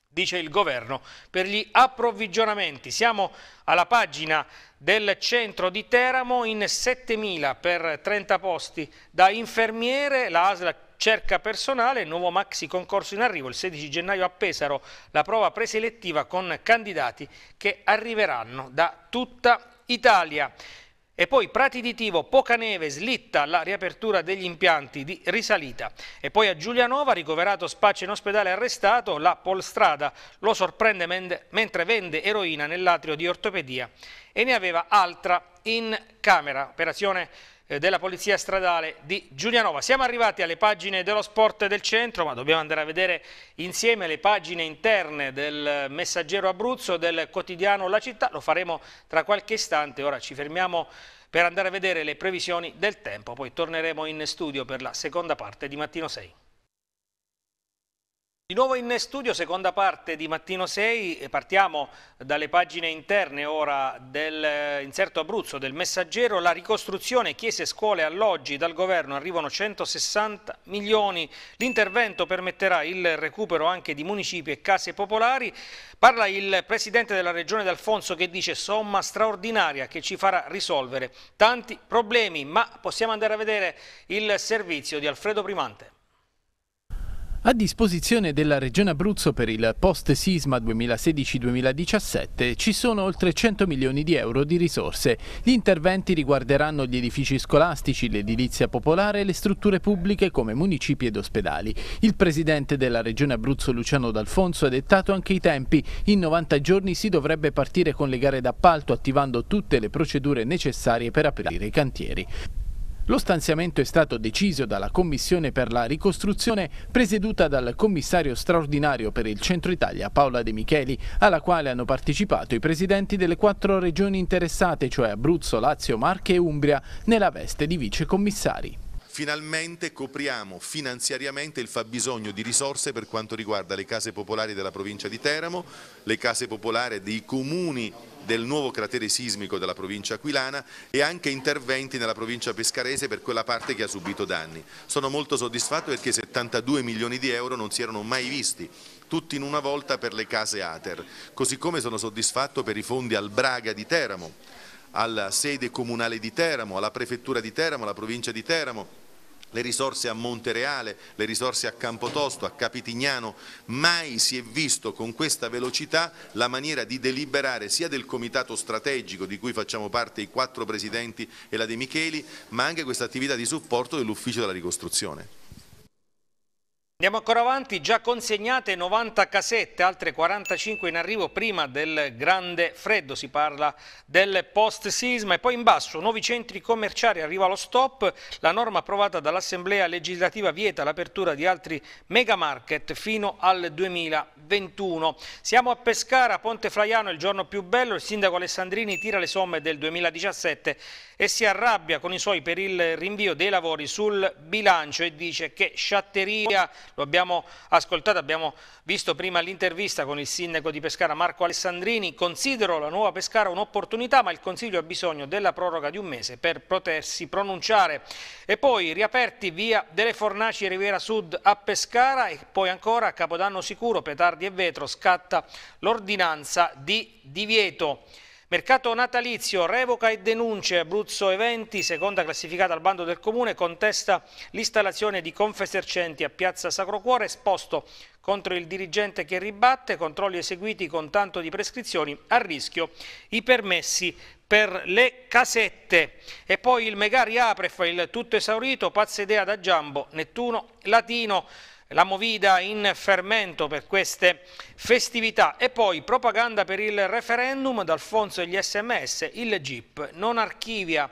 dice il governo, per gli approvvigionamenti. Siamo alla pagina del centro di Teramo in 7.000 per 30 posti da infermiere, la ASLA cerca personale, nuovo maxi concorso in arrivo il 16 gennaio a Pesaro, la prova preselettiva con candidati che arriveranno da tutta Italia. E poi Prati di Tivo, poca neve, slitta la riapertura degli impianti di risalita. E poi a Giulianova, ricoverato spaccio in ospedale arrestato, la Polstrada lo sorprende mentre vende eroina nell'atrio di ortopedia e ne aveva altra in camera. Operazione eh, della Polizia Stradale di Giulianova. Siamo arrivati alle pagine dello sport del centro, ma dobbiamo andare a vedere insieme le pagine interne del Messaggero Abruzzo, del quotidiano La Città. Lo faremo tra qualche istante, ora ci fermiamo per andare a vedere le previsioni del tempo, poi torneremo in studio per la seconda parte di Mattino 6. Di nuovo in studio, seconda parte di Mattino 6, partiamo dalle pagine interne ora dell'inserto Abruzzo del Messaggero, la ricostruzione chiese scuole alloggi dal governo arrivano 160 milioni, l'intervento permetterà il recupero anche di municipi e case popolari, parla il presidente della regione D'Alfonso che dice somma straordinaria che ci farà risolvere tanti problemi, ma possiamo andare a vedere il servizio di Alfredo Primante. A disposizione della Regione Abruzzo per il post-sisma 2016-2017 ci sono oltre 100 milioni di euro di risorse. Gli interventi riguarderanno gli edifici scolastici, l'edilizia popolare e le strutture pubbliche come municipi ed ospedali. Il presidente della Regione Abruzzo Luciano D'Alfonso ha dettato anche i tempi. In 90 giorni si dovrebbe partire con le gare d'appalto attivando tutte le procedure necessarie per aprire i cantieri. Lo stanziamento è stato deciso dalla Commissione per la ricostruzione presieduta dal commissario straordinario per il Centro Italia Paola De Micheli, alla quale hanno partecipato i presidenti delle quattro regioni interessate, cioè Abruzzo, Lazio, Marche e Umbria, nella veste di vicecommissari finalmente copriamo finanziariamente il fabbisogno di risorse per quanto riguarda le case popolari della provincia di Teramo, le case popolari dei comuni del nuovo cratere sismico della provincia aquilana e anche interventi nella provincia pescarese per quella parte che ha subito danni. Sono molto soddisfatto perché 72 milioni di euro non si erano mai visti tutti in una volta per le case Ater, così come sono soddisfatto per i fondi al Braga di Teramo, alla sede comunale di Teramo, alla prefettura di Teramo, alla provincia di Teramo, le risorse a Montereale, le risorse a Campotosto, a Capitignano, mai si è visto con questa velocità la maniera di deliberare sia del comitato strategico di cui facciamo parte i quattro presidenti e la De Micheli, ma anche questa attività di supporto dell'ufficio della ricostruzione. Andiamo ancora avanti, già consegnate 90 casette, altre 45 in arrivo prima del grande freddo, si parla del post sisma e poi in basso nuovi centri commerciali, arriva lo stop, la norma approvata dall'Assemblea legislativa vieta l'apertura di altri mega market fino al 2021. Siamo a Pescara, Ponte Fraiano, il giorno più bello, il sindaco Alessandrini tira le somme del 2017 e si arrabbia con i suoi per il rinvio dei lavori sul bilancio e dice che sciatteria lo abbiamo ascoltato, abbiamo visto prima l'intervista con il sindaco di Pescara Marco Alessandrini, considero la nuova Pescara un'opportunità ma il Consiglio ha bisogno della proroga di un mese per potersi pronunciare e poi riaperti via delle Fornaci Riviera Sud a Pescara e poi ancora a Capodanno Sicuro, Petardi e Vetro scatta l'ordinanza di divieto. Mercato natalizio, revoca e denunce Abruzzo Eventi, seconda classificata al bando del Comune, contesta l'installazione di Confesercenti a Piazza Sacro Cuore, esposto contro il dirigente che ribatte, controlli eseguiti con tanto di prescrizioni, a rischio i permessi per le casette. E poi il Megari apre, fa il tutto esaurito, pazza idea da Giambo, Nettuno, Latino la Movida in fermento per queste festività e poi propaganda per il referendum d'Alfonso e gli sms, il GIP non archivia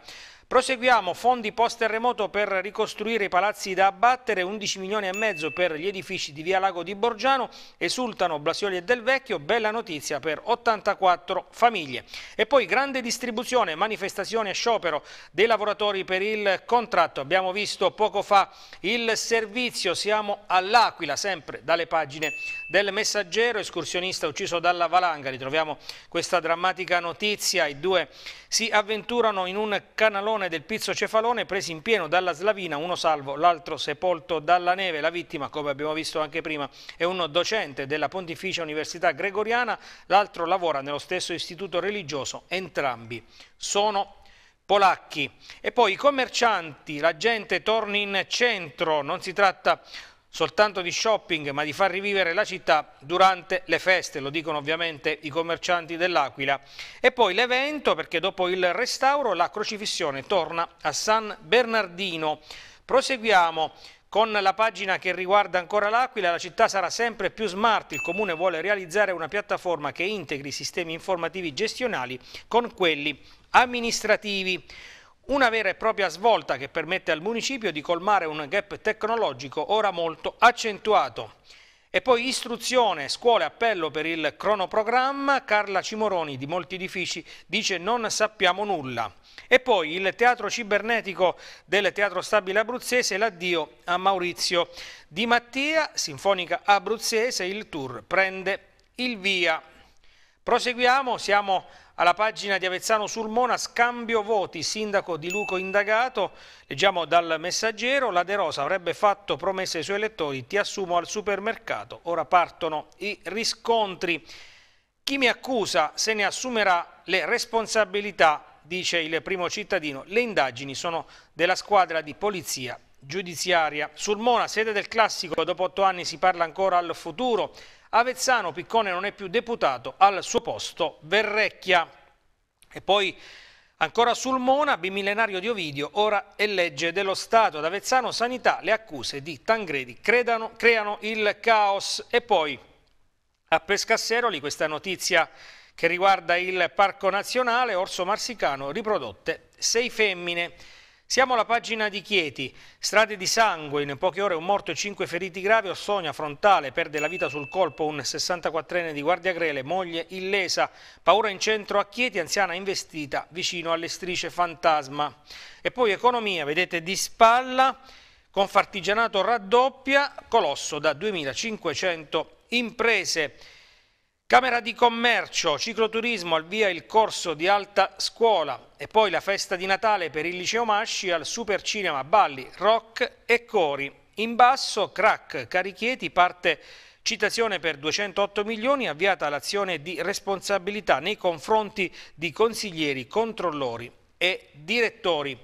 Proseguiamo, fondi post-terremoto per ricostruire i palazzi da abbattere, 11 milioni e mezzo per gli edifici di Via Lago di Borgiano, esultano Blasioli e Del Vecchio, bella notizia per 84 famiglie. E poi grande distribuzione, manifestazione e sciopero dei lavoratori per il contratto. Abbiamo visto poco fa il servizio, siamo all'Aquila, sempre dalle pagine del Messaggero, escursionista ucciso dalla valanga. Ritroviamo questa drammatica notizia, i due si avventurano in un canalone cannone del pizzo cefalone presi in pieno dalla slavina, uno salvo, l'altro sepolto dalla neve. La vittima, come abbiamo visto anche prima, è un docente della Pontificia Università Gregoriana, l'altro lavora nello stesso istituto religioso, entrambi sono polacchi. E poi i commercianti, la gente torna in centro, non si tratta soltanto di shopping, ma di far rivivere la città durante le feste, lo dicono ovviamente i commercianti dell'Aquila. E poi l'evento, perché dopo il restauro la crocifissione torna a San Bernardino. Proseguiamo con la pagina che riguarda ancora l'Aquila, la città sarà sempre più smart, il Comune vuole realizzare una piattaforma che integri i sistemi informativi gestionali con quelli amministrativi. Una vera e propria svolta che permette al municipio di colmare un gap tecnologico ora molto accentuato. E poi istruzione, scuole, appello per il cronoprogramma, Carla Cimoroni di Molti Edifici dice non sappiamo nulla. E poi il teatro cibernetico del Teatro Stabile Abruzzese, l'addio a Maurizio Di Mattia, Sinfonica Abruzzese, il tour prende il via. Proseguiamo, siamo alla pagina di Avezzano sul Mona, scambio voti, sindaco di Luco indagato, leggiamo dal messaggero, la De Rosa avrebbe fatto promesse ai suoi elettori, ti assumo al supermercato, ora partono i riscontri. Chi mi accusa se ne assumerà le responsabilità, dice il primo cittadino, le indagini sono della squadra di polizia giudiziaria. Sul Mona, sede del classico, dopo otto anni si parla ancora al futuro, Avezzano Piccone non è più deputato, al suo posto Verrecchia. E poi ancora sul Mona, bimillenario di Ovidio, ora è legge dello Stato. Ad Avezzano Sanità le accuse di Tangredi credano, creano il caos. E poi a Pescasseroli questa notizia che riguarda il Parco Nazionale, Orso Marsicano riprodotte sei femmine. Siamo alla pagina di Chieti, strade di sangue, in poche ore un morto e cinque feriti gravi, Ossonia frontale, perde la vita sul colpo un 64enne di Guardia Grele, moglie illesa, paura in centro a Chieti, anziana investita vicino alle strisce fantasma. E poi economia, vedete di spalla, Confartigianato raddoppia, colosso da 2500 imprese. Camera di Commercio, cicloturismo al via il corso di alta scuola e poi la festa di Natale per il liceo Masci al Super Cinema Balli, Rock e Cori. In basso, crack, carichieti, parte Citazione per 208 milioni avviata l'azione di responsabilità nei confronti di consiglieri, controllori e direttori.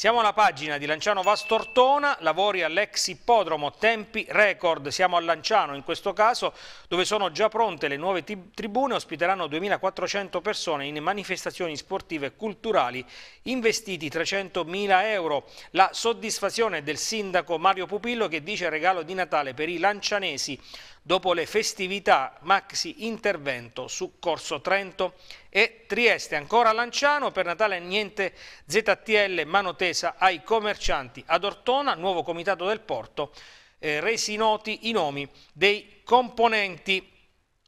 Siamo alla pagina di Lanciano Vastortona, lavori all'ex ippodromo, tempi record, siamo a Lanciano in questo caso dove sono già pronte le nuove tribune, ospiteranno 2400 persone in manifestazioni sportive e culturali, investiti 300.000 euro. La soddisfazione del sindaco Mario Pupillo che dice regalo di Natale per i lancianesi, dopo le festività maxi intervento su Corso Trento e Trieste. Ancora Lanciano, per Natale niente ZTL, mano tesa ai commercianti. Ad Ortona, nuovo comitato del porto, eh, resi noti i nomi dei componenti.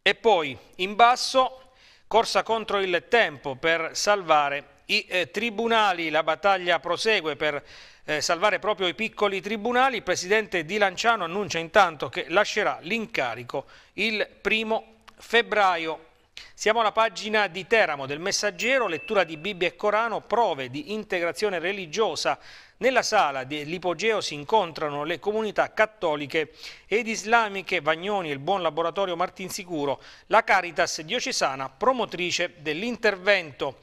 E poi in basso, corsa contro il tempo per salvare i eh, tribunali, la battaglia prosegue per eh, salvare proprio i piccoli tribunali, il presidente Di Lanciano annuncia intanto che lascerà l'incarico il primo febbraio. Siamo alla pagina di Teramo del Messaggero, lettura di Bibbia e Corano, prove di integrazione religiosa. Nella sala dell'Ipogeo si incontrano le comunità cattoliche ed islamiche, Vagnoni e il buon laboratorio Martinsicuro, la Caritas diocesana, promotrice dell'intervento.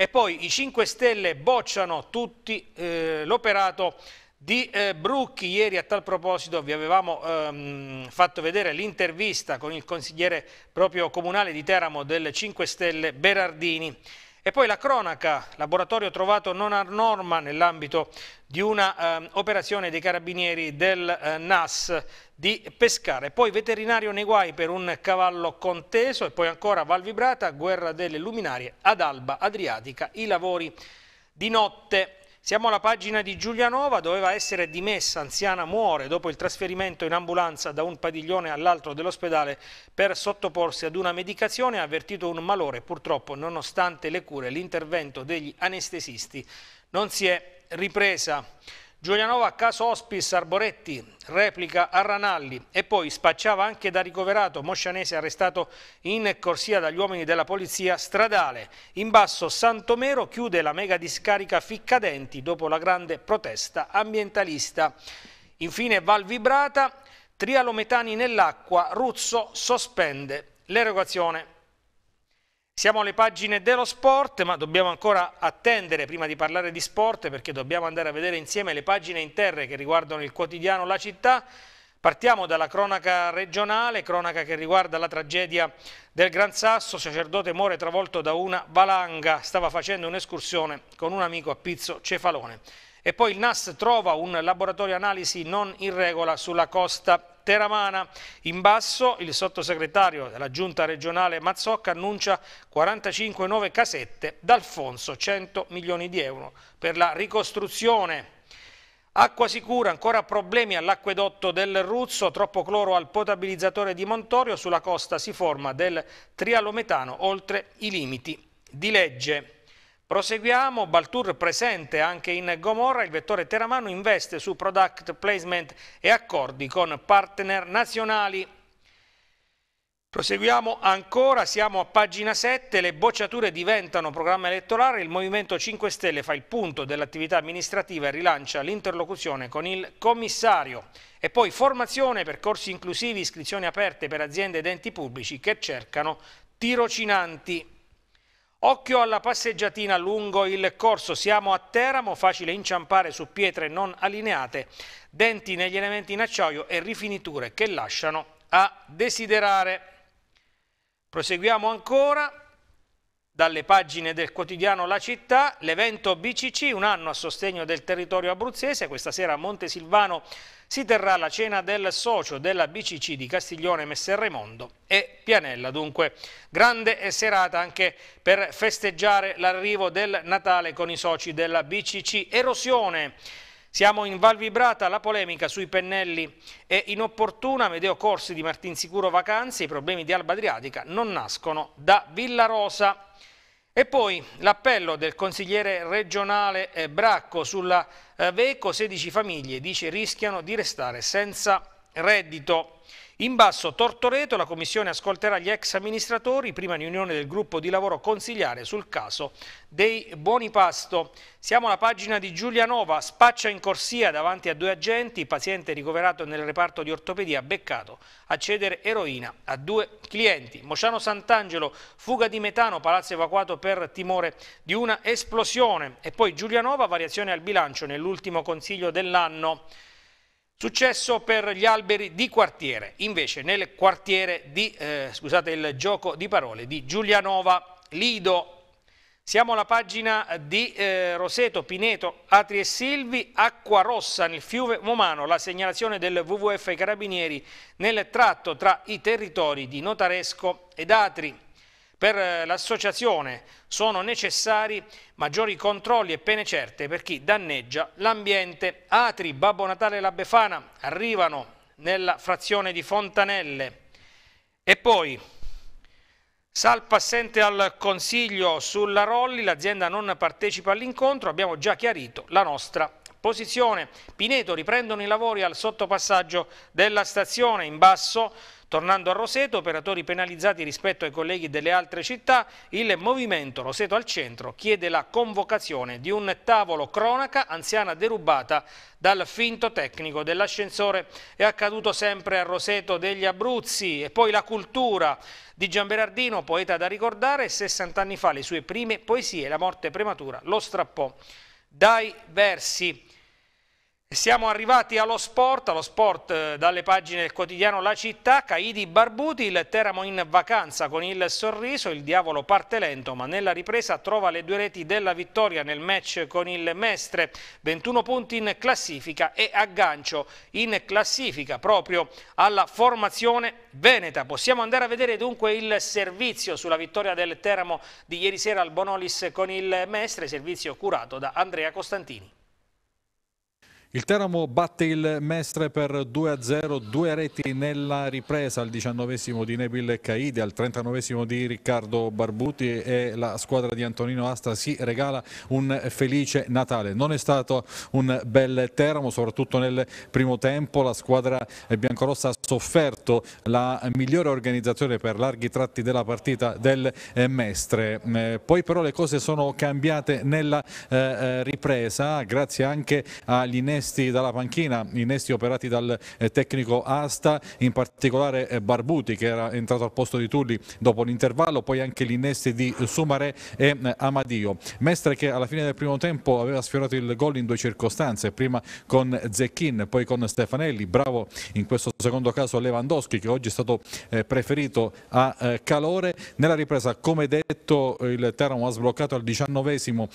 E poi i 5 Stelle bocciano tutti eh, l'operato di eh, Brucchi. Ieri a tal proposito vi avevamo ehm, fatto vedere l'intervista con il consigliere proprio comunale di Teramo del 5 Stelle Berardini. E poi la cronaca, laboratorio trovato non a norma nell'ambito di una eh, operazione dei carabinieri del eh, NAS di pescare. Poi veterinario nei guai per un cavallo conteso e poi ancora Valvibrata, guerra delle luminarie ad Alba Adriatica, i lavori di notte. Siamo alla pagina di Giulianova, doveva essere dimessa, anziana muore dopo il trasferimento in ambulanza da un padiglione all'altro dell'ospedale per sottoporsi ad una medicazione, ha avvertito un malore, purtroppo nonostante le cure e l'intervento degli anestesisti non si è ripresa. Giulianova, caso Ospis, Arboretti, replica a Ranalli e poi spacciava anche da ricoverato Moscianese arrestato in corsia dagli uomini della polizia stradale. In basso Santomero chiude la mega discarica Ficcadenti dopo la grande protesta ambientalista. Infine Val Vibrata, trialometani nell'acqua, Ruzzo sospende l'erogazione siamo alle pagine dello sport, ma dobbiamo ancora attendere prima di parlare di sport perché dobbiamo andare a vedere insieme le pagine interne che riguardano il quotidiano La Città. Partiamo dalla cronaca regionale, cronaca che riguarda la tragedia del Gran Sasso, sacerdote muore travolto da una valanga, stava facendo un'escursione con un amico a Pizzo Cefalone. E poi il NAS trova un laboratorio analisi non in regola sulla costa Teramana. In basso il sottosegretario della giunta regionale Mazzocca annuncia 45 nuove casette d'Alfonso, 100 milioni di euro per la ricostruzione. Acqua sicura, ancora problemi all'acquedotto del Ruzzo, troppo cloro al potabilizzatore di Montorio, sulla costa si forma del trialometano oltre i limiti di legge. Proseguiamo, Baltur presente anche in Gomorra, il vettore Teramano investe su product placement e accordi con partner nazionali. Proseguiamo ancora, siamo a pagina 7, le bocciature diventano programma elettorale, il Movimento 5 Stelle fa il punto dell'attività amministrativa e rilancia l'interlocuzione con il commissario. E poi formazione, percorsi inclusivi, iscrizioni aperte per aziende ed enti pubblici che cercano tirocinanti. Occhio alla passeggiatina lungo il corso, siamo a Teramo, facile inciampare su pietre non allineate, denti negli elementi in acciaio e rifiniture che lasciano a desiderare. Proseguiamo ancora dalle pagine del quotidiano La Città, l'evento BCC, un anno a sostegno del territorio abruzzese, questa sera a Montesilvano si terrà la cena del socio della BCC di Castiglione Messer Raimondo e Pianella. Dunque, grande serata anche per festeggiare l'arrivo del Natale con i soci della BCC. Erosione. Siamo in Val Vibrata, la polemica sui pennelli è inopportuna, Medeo Corsi di Martinsicuro Vacanze, i problemi di Alba Adriatica non nascono da Villarosa. E poi l'appello del consigliere regionale eh, Bracco sulla eh, Veco, 16 famiglie, dice rischiano di restare senza reddito. In basso Tortoreto la Commissione ascolterà gli ex amministratori, prima riunione del gruppo di lavoro consigliare sul caso dei buoni pasto. Siamo alla pagina di Giulianova, spaccia in corsia davanti a due agenti, paziente ricoverato nel reparto di ortopedia beccato a cedere eroina a due clienti. Mociano Sant'Angelo, fuga di metano, palazzo evacuato per timore di una esplosione. E poi Giulianova, variazione al bilancio nell'ultimo consiglio dell'anno. Successo per gli alberi di quartiere, invece nel quartiere di, eh, scusate il gioco di parole, di Giulianova, Lido. Siamo alla pagina di eh, Roseto, Pineto, Atri e Silvi, acqua rossa nel fiume Momano, la segnalazione del WWF ai Carabinieri nel tratto tra i territori di Notaresco ed Atri. Per eh, l'associazione sono necessari maggiori controlli e pene certe per chi danneggia l'ambiente. Atri, Babbo Natale e la Befana arrivano nella frazione di Fontanelle. E poi Salpa assente al Consiglio sulla Rolli, l'azienda non partecipa all'incontro, abbiamo già chiarito la nostra posizione. Pineto riprendono i lavori al sottopassaggio della stazione in basso Tornando a Roseto, operatori penalizzati rispetto ai colleghi delle altre città, il movimento Roseto al centro chiede la convocazione di un tavolo cronaca anziana derubata dal finto tecnico dell'ascensore. È accaduto sempre a Roseto degli Abruzzi e poi la cultura di Gianberardino, poeta da ricordare, 60 anni fa le sue prime poesie, La morte prematura, lo strappò dai versi. Siamo arrivati allo sport, allo sport eh, dalle pagine del quotidiano La Città, Caidi Barbuti, il Teramo in vacanza con il sorriso, il diavolo parte lento ma nella ripresa trova le due reti della vittoria nel match con il Mestre, 21 punti in classifica e aggancio in classifica proprio alla formazione veneta. Possiamo andare a vedere dunque il servizio sulla vittoria del Teramo di ieri sera al Bonolis con il Mestre, servizio curato da Andrea Costantini. Il Teramo batte il Mestre per 2-0, due reti nella ripresa al 19 di Nebil Caidi, al 39 di Riccardo Barbuti e la squadra di Antonino Asta si regala un felice Natale. Non è stato un bel Teramo, soprattutto nel primo tempo, la squadra biancorossa ha sofferto la migliore organizzazione per larghi tratti della partita del Mestre. Eh, poi però le cose sono cambiate nella eh, eh, ripresa grazie anche agli Inesi innesti dalla panchina, innesti operati dal eh, tecnico Asta, in particolare eh, Barbuti che era entrato al posto di Tulli dopo l'intervallo, poi anche gli innesti di Sumare e eh, Amadio. Mestre che alla fine del primo tempo aveva sfiorato il gol in due circostanze, prima con Zecchin, poi con Stefanelli, bravo in questo secondo caso Lewandowski che oggi è stato preferito a calore. Nella ripresa, come detto, il Teramo ha sbloccato al diciannovesimo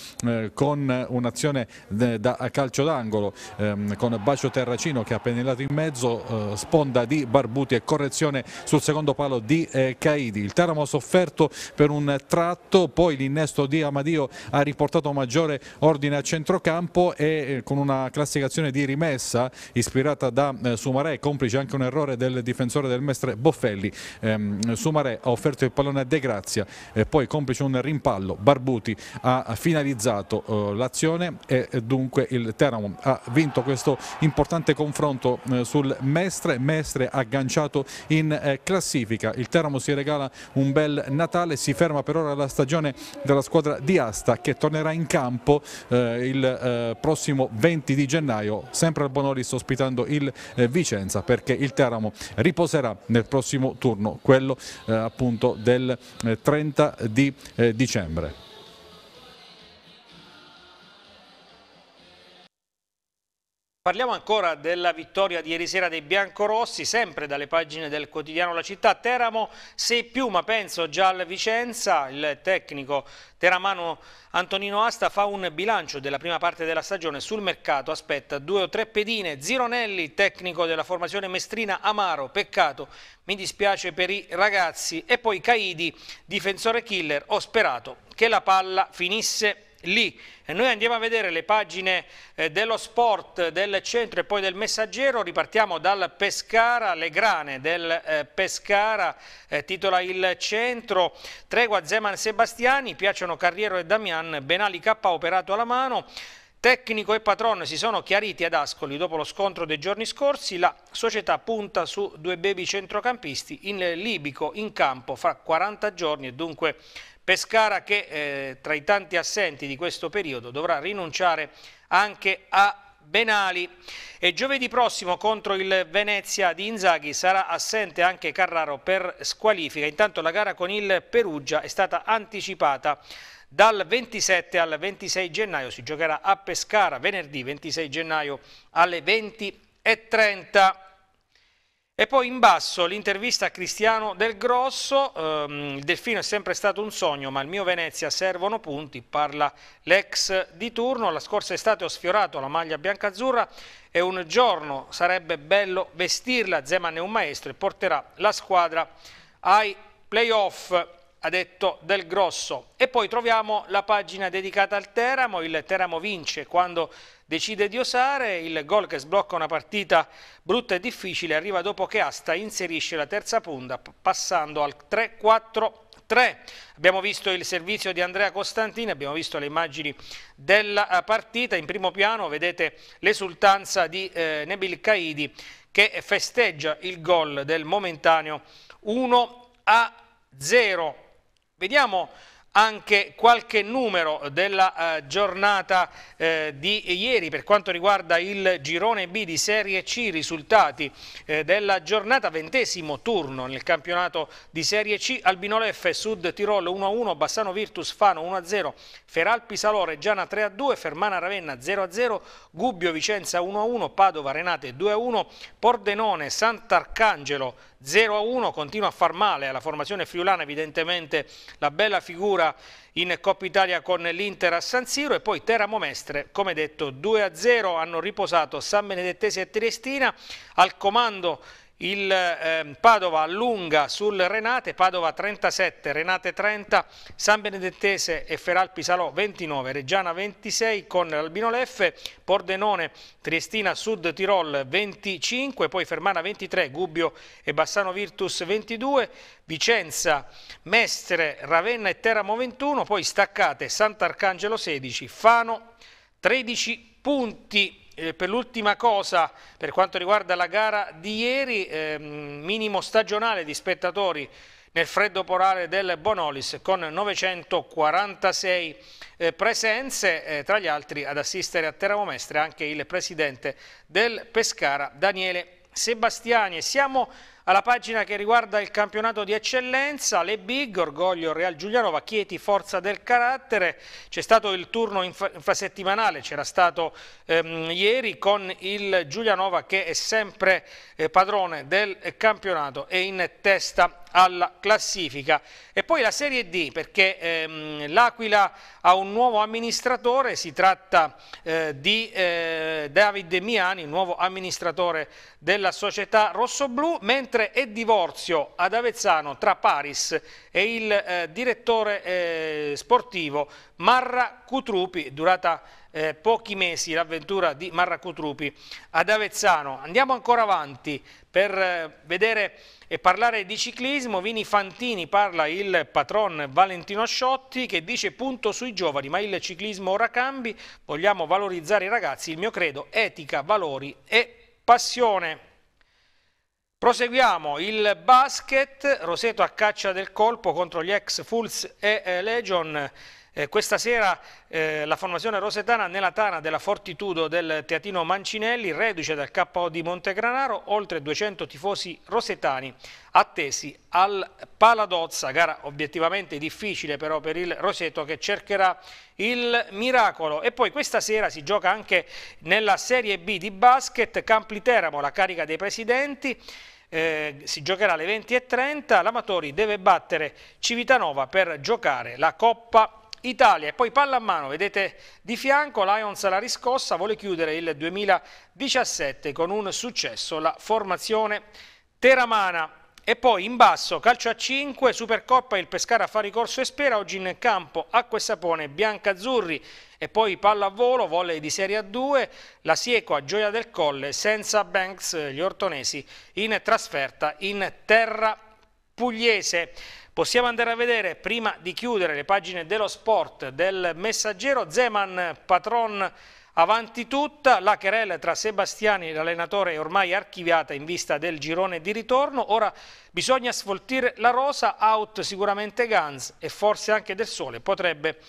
con un'azione da calcio d'angolo, ehm, con Bacio Terracino che ha pennellato in mezzo, eh, sponda di Barbuti e correzione sul secondo palo di eh, Caidi. Il Teramo ha sofferto per un tratto, poi l'innesto di Amadio ha riportato maggiore ordine a centrocampo e eh, con una classificazione di rimessa ispirata da eh, Sumarè, complice anche un errore del difensore del mestre Boffelli. Ehm, Sumarè ha offerto il pallone a De Grazia e poi complice un rimpallo. Barbuti ha finalizzato eh, l'azione e dunque il Teramo ha vinto vinto questo importante confronto eh, sul Mestre, Mestre agganciato in eh, classifica, il Teramo si regala un bel Natale, si ferma per ora la stagione della squadra di Asta che tornerà in campo eh, il prossimo 20 di gennaio, sempre al Bonolis ospitando il Vicenza perché il Teramo riposerà nel prossimo turno, quello appunto del 30 di dicembre. Parliamo ancora della vittoria di ieri sera dei biancorossi, sempre dalle pagine del quotidiano La Città. Teramo 6 più, ma penso già al Vicenza. Il tecnico teramano Antonino Asta fa un bilancio della prima parte della stagione sul mercato. Aspetta due o tre pedine. Zironelli, tecnico della formazione mestrina, amaro, peccato. Mi dispiace per i ragazzi. E poi Caidi, difensore killer. Ho sperato che la palla finisse lì. noi andiamo a vedere le pagine eh, dello sport, del centro e poi del messaggero, ripartiamo dal Pescara, le grane del eh, Pescara, eh, titola il centro, tregua Zeman Sebastiani, piacciono Carriero e Damian, Benali K operato alla mano, Tecnico e patron si sono chiariti ad Ascoli dopo lo scontro dei giorni scorsi, la società punta su due baby centrocampisti in libico in campo fra 40 giorni e dunque Pescara che eh, tra i tanti assenti di questo periodo dovrà rinunciare anche a Benali e giovedì prossimo contro il Venezia di Inzaghi sarà assente anche Carraro per squalifica. Intanto la gara con il Perugia è stata anticipata dal 27 al 26 gennaio, si giocherà a Pescara venerdì 26 gennaio alle 20.30. E poi in basso l'intervista a Cristiano Del Grosso, ehm, il Delfino è sempre stato un sogno ma il mio Venezia servono punti, parla l'ex di turno, la scorsa estate ho sfiorato la maglia biancazzurra e un giorno sarebbe bello vestirla, Zeman è un maestro e porterà la squadra ai playoff ha detto Del Grosso. E poi troviamo la pagina dedicata al Teramo, il Teramo vince quando decide di osare, il gol che sblocca una partita brutta e difficile arriva dopo che Asta inserisce la terza punta passando al 3-4 3. Abbiamo visto il servizio di Andrea Costantini, abbiamo visto le immagini della eh, partita, in primo piano vedete l'esultanza di eh, Nebil Caidi che festeggia il gol del momentaneo 1 a 0. Vediamo anche qualche numero della eh, giornata eh, di ieri per quanto riguarda il girone B di Serie C, risultati eh, della giornata ventesimo turno nel campionato di Serie C, Albinole F, Sud Tirol 1-1, Bassano Virtus Fano 1-0, Feralpi Salore Giana 3-2, Fermana Ravenna 0-0, Gubbio Vicenza 1-1, Padova Renate 2-1, Pordenone Sant'Arcangelo 0-1, a continua a far male alla formazione friulana evidentemente la bella figura in Coppa Italia con l'Inter a San Siro e poi Teramo Mestre, come detto 2-0 a hanno riposato San Benedettese e Triestina al comando il ehm, Padova allunga sul Renate, Padova 37, Renate 30, San Benedettese e Feral Pisalò 29, Reggiana 26 con l'Albino Leffe, Pordenone, Triestina Sud Tirol 25, poi Fermana 23, Gubbio e Bassano Virtus 22, Vicenza, Mestre, Ravenna e Teramo 21, poi Staccate, Sant'Arcangelo 16, Fano 13 punti eh, per l'ultima cosa, per quanto riguarda la gara di ieri, eh, minimo stagionale di spettatori nel freddo porale del Bonolis con 946 eh, presenze, eh, tra gli altri ad assistere a Terramomestre anche il presidente del Pescara Daniele Sebastiani. Siamo alla pagina che riguarda il campionato di eccellenza, le big, orgoglio Real Giulianova, Chieti, forza del carattere, c'è stato il turno infrasettimanale, c'era stato ehm, ieri con il Giulianova che è sempre eh, padrone del campionato e in testa alla classifica. E poi la Serie D, perché ehm, l'Aquila ha un nuovo amministratore, si tratta eh, di eh, David Miani, nuovo amministratore della società rossoblù, mentre è divorzio ad Avezzano tra Paris e il eh, direttore eh, sportivo Marra Cutrupi, durata eh, pochi mesi l'avventura di Marracutrupi ad Avezzano. Andiamo ancora avanti per eh, vedere e parlare di ciclismo. Vini Fantini parla il patron Valentino Asciotti che dice punto sui giovani ma il ciclismo ora cambi, vogliamo valorizzare i ragazzi, il mio credo, etica, valori e passione. Proseguiamo il basket, Roseto a caccia del colpo contro gli ex Fulz e eh, Legion eh, questa sera eh, la formazione rosetana nella tana della Fortitudo del Teatino Mancinelli, reduce dal KO di Montegranaro, oltre 200 tifosi rosetani attesi al Paladozza, gara obiettivamente difficile però per il Roseto che cercherà il miracolo. E poi questa sera si gioca anche nella Serie B di basket, Campli Teramo, la carica dei presidenti, eh, si giocherà alle 20.30, l'Amatori deve battere Civitanova per giocare la Coppa Italia e poi palla a mano, vedete di fianco Lions la riscossa, vuole chiudere il 2017 con un successo la formazione teramana. E poi in basso calcio a 5, Supercoppa il Pescara fa ricorso e spera, oggi in campo Acqua e Sapone, Biancazzurri e poi palla a volo, volley di Serie A2, la Sieco a Gioia del Colle senza Banks, gli ortonesi in trasferta in terra pugliese. Possiamo andare a vedere, prima di chiudere, le pagine dello sport del messaggero. Zeman, patron avanti tutta. La querela tra Sebastiani e l'allenatore è ormai archiviata in vista del girone di ritorno. Ora bisogna sfoltire la rosa, out sicuramente Gans e forse anche del Sole. Potrebbe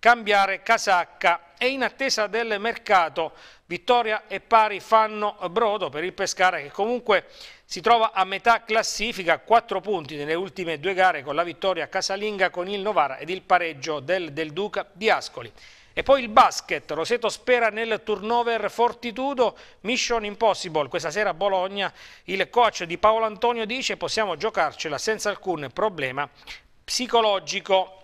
cambiare casacca e in attesa del mercato Vittoria e Pari fanno brodo per il Pescara che comunque si trova a metà classifica, 4 punti nelle ultime due gare con la vittoria casalinga con il Novara ed il pareggio del, del Duca di Ascoli. E poi il basket, Roseto spera nel turnover fortitudo, Mission Impossible, questa sera a Bologna il coach di Paolo Antonio dice possiamo giocarcela senza alcun problema psicologico.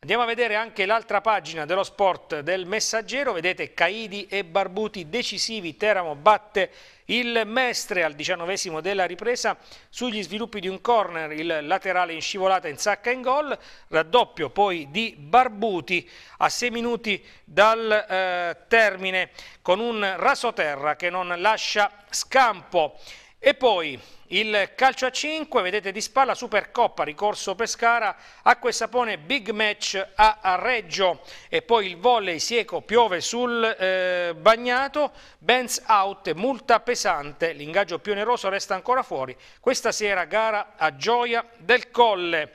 Andiamo a vedere anche l'altra pagina dello sport del messaggero, vedete Caidi e Barbuti decisivi, Teramo batte il Mestre al diciannovesimo della ripresa sugli sviluppi di un corner, il laterale in scivolata in sacca in gol, raddoppio poi di Barbuti a sei minuti dal eh, termine con un rasoterra che non lascia scampo. E poi il calcio a 5, vedete di spalla Supercoppa, ricorso Pescara, Acqua e Sapone, big match a Reggio e poi il volley Sieco piove sul eh, bagnato, Benz out, multa pesante, l'ingaggio più oneroso resta ancora fuori, questa sera gara a Gioia del Colle.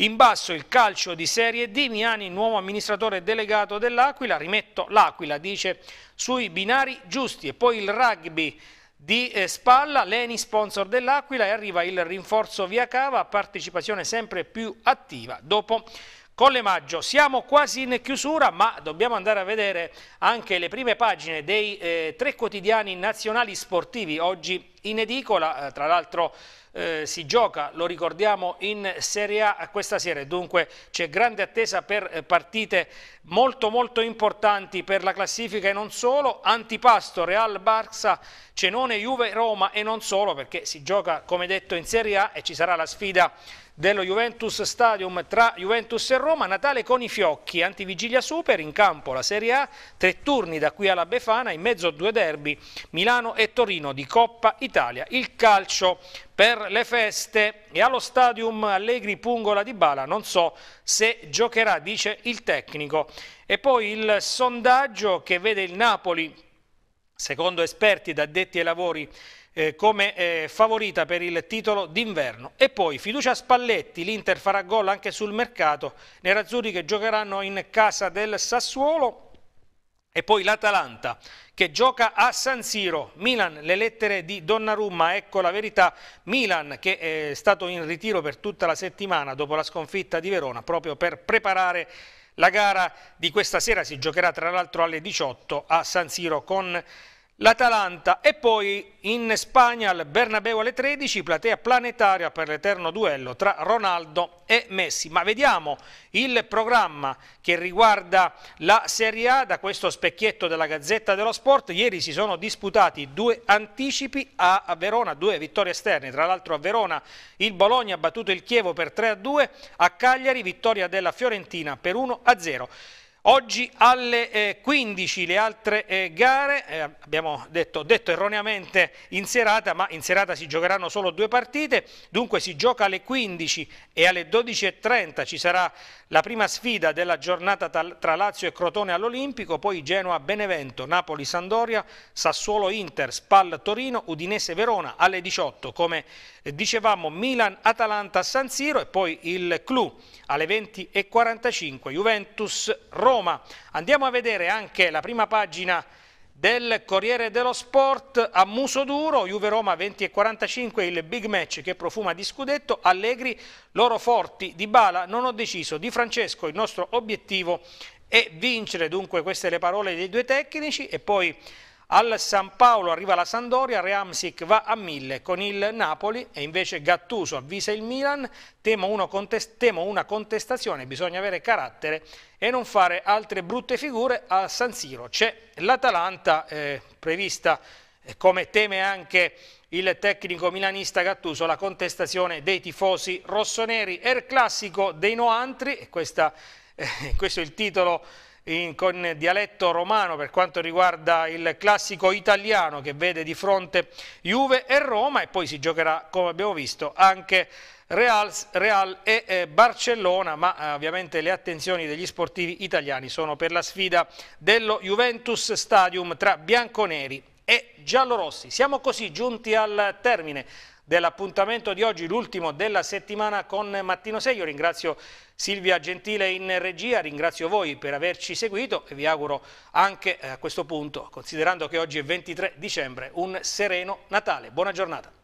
In basso il calcio di Serie D, Miani nuovo amministratore delegato dell'Aquila, rimetto l'Aquila, dice, sui binari giusti e poi il rugby di eh, spalla, l'ENI sponsor dell'Aquila e arriva il rinforzo via Cava, partecipazione sempre più attiva dopo Colle Maggio. Siamo quasi in chiusura ma dobbiamo andare a vedere anche le prime pagine dei eh, tre quotidiani nazionali sportivi oggi in edicola, eh, tra l'altro eh, si gioca, lo ricordiamo, in Serie A questa sera. Dunque c'è grande attesa per eh, partite molto molto importanti per la classifica e non solo. Antipasto, Real, Barça, Cenone, Juve, Roma e non solo perché si gioca come detto in Serie A e ci sarà la sfida dello Juventus Stadium tra Juventus e Roma, Natale con i fiocchi, antivigilia super, in campo la Serie A, tre turni da qui alla Befana, in mezzo a due derby, Milano e Torino di Coppa Italia, il calcio per le feste e allo stadium Allegri Pungola di Bala non so se giocherà, dice il tecnico. E poi il sondaggio che vede il Napoli, secondo esperti ed addetti ai lavori, eh, come eh, favorita per il titolo d'inverno. E poi fiducia a Spalletti, l'Inter farà gol anche sul mercato, nerazzurri che giocheranno in casa del Sassuolo. E poi l'Atalanta che gioca a San Siro, Milan, le lettere di Donnarumma, ecco la verità, Milan che eh, è stato in ritiro per tutta la settimana dopo la sconfitta di Verona proprio per preparare la gara di questa sera, si giocherà tra l'altro alle 18 a San Siro con l'Atalanta e poi in Spagna al Bernabeu alle 13, platea planetaria per l'eterno duello tra Ronaldo e Messi. Ma vediamo il programma che riguarda la Serie A da questo specchietto della Gazzetta dello Sport. Ieri si sono disputati due anticipi a Verona, due vittorie esterne. Tra l'altro a Verona il Bologna ha battuto il Chievo per 3-2, a Cagliari vittoria della Fiorentina per 1-0. Oggi alle 15 eh, le altre eh, gare, eh, abbiamo detto, detto, erroneamente in serata, ma in serata si giocheranno solo due partite, dunque si gioca alle 15 e alle 12.30 ci sarà la prima sfida della giornata tra Lazio e Crotone all'Olimpico, poi Genoa-Benevento, Napoli-Sandoria, Sassuolo-Inter, Spal-Torino, Udinese-Verona alle 18, come dicevamo Milan-Atalanta-San Siro e poi il Clou alle 20.45, Juventus-Roma. Andiamo a vedere anche la prima pagina del Corriere dello Sport a muso duro, Juve-Roma 20 e 45, il big match che profuma di scudetto, Allegri loro forti, Di Bala non ho deciso, Di Francesco il nostro obiettivo è vincere, dunque queste le parole dei due tecnici e poi al San Paolo arriva la Sandoria, Reamsic va a mille con il Napoli e invece Gattuso avvisa il Milan, temo, contest temo una contestazione, bisogna avere carattere e non fare altre brutte figure a San Siro. C'è l'Atalanta eh, prevista eh, come teme anche il tecnico milanista Gattuso, la contestazione dei tifosi rossoneri. Er classico dei Noantri, questa, eh, questo è il titolo in, con dialetto romano per quanto riguarda il classico italiano che vede di fronte Juve e Roma e poi si giocherà come abbiamo visto anche Real, Real e eh, Barcellona ma eh, ovviamente le attenzioni degli sportivi italiani sono per la sfida dello Juventus Stadium tra bianconeri e giallorossi. Siamo così giunti al termine dell'appuntamento di oggi, l'ultimo della settimana con Mattino 6. Io ringrazio Silvia Gentile in regia, ringrazio voi per averci seguito e vi auguro anche eh, a questo punto, considerando che oggi è 23 dicembre, un sereno Natale. Buona giornata.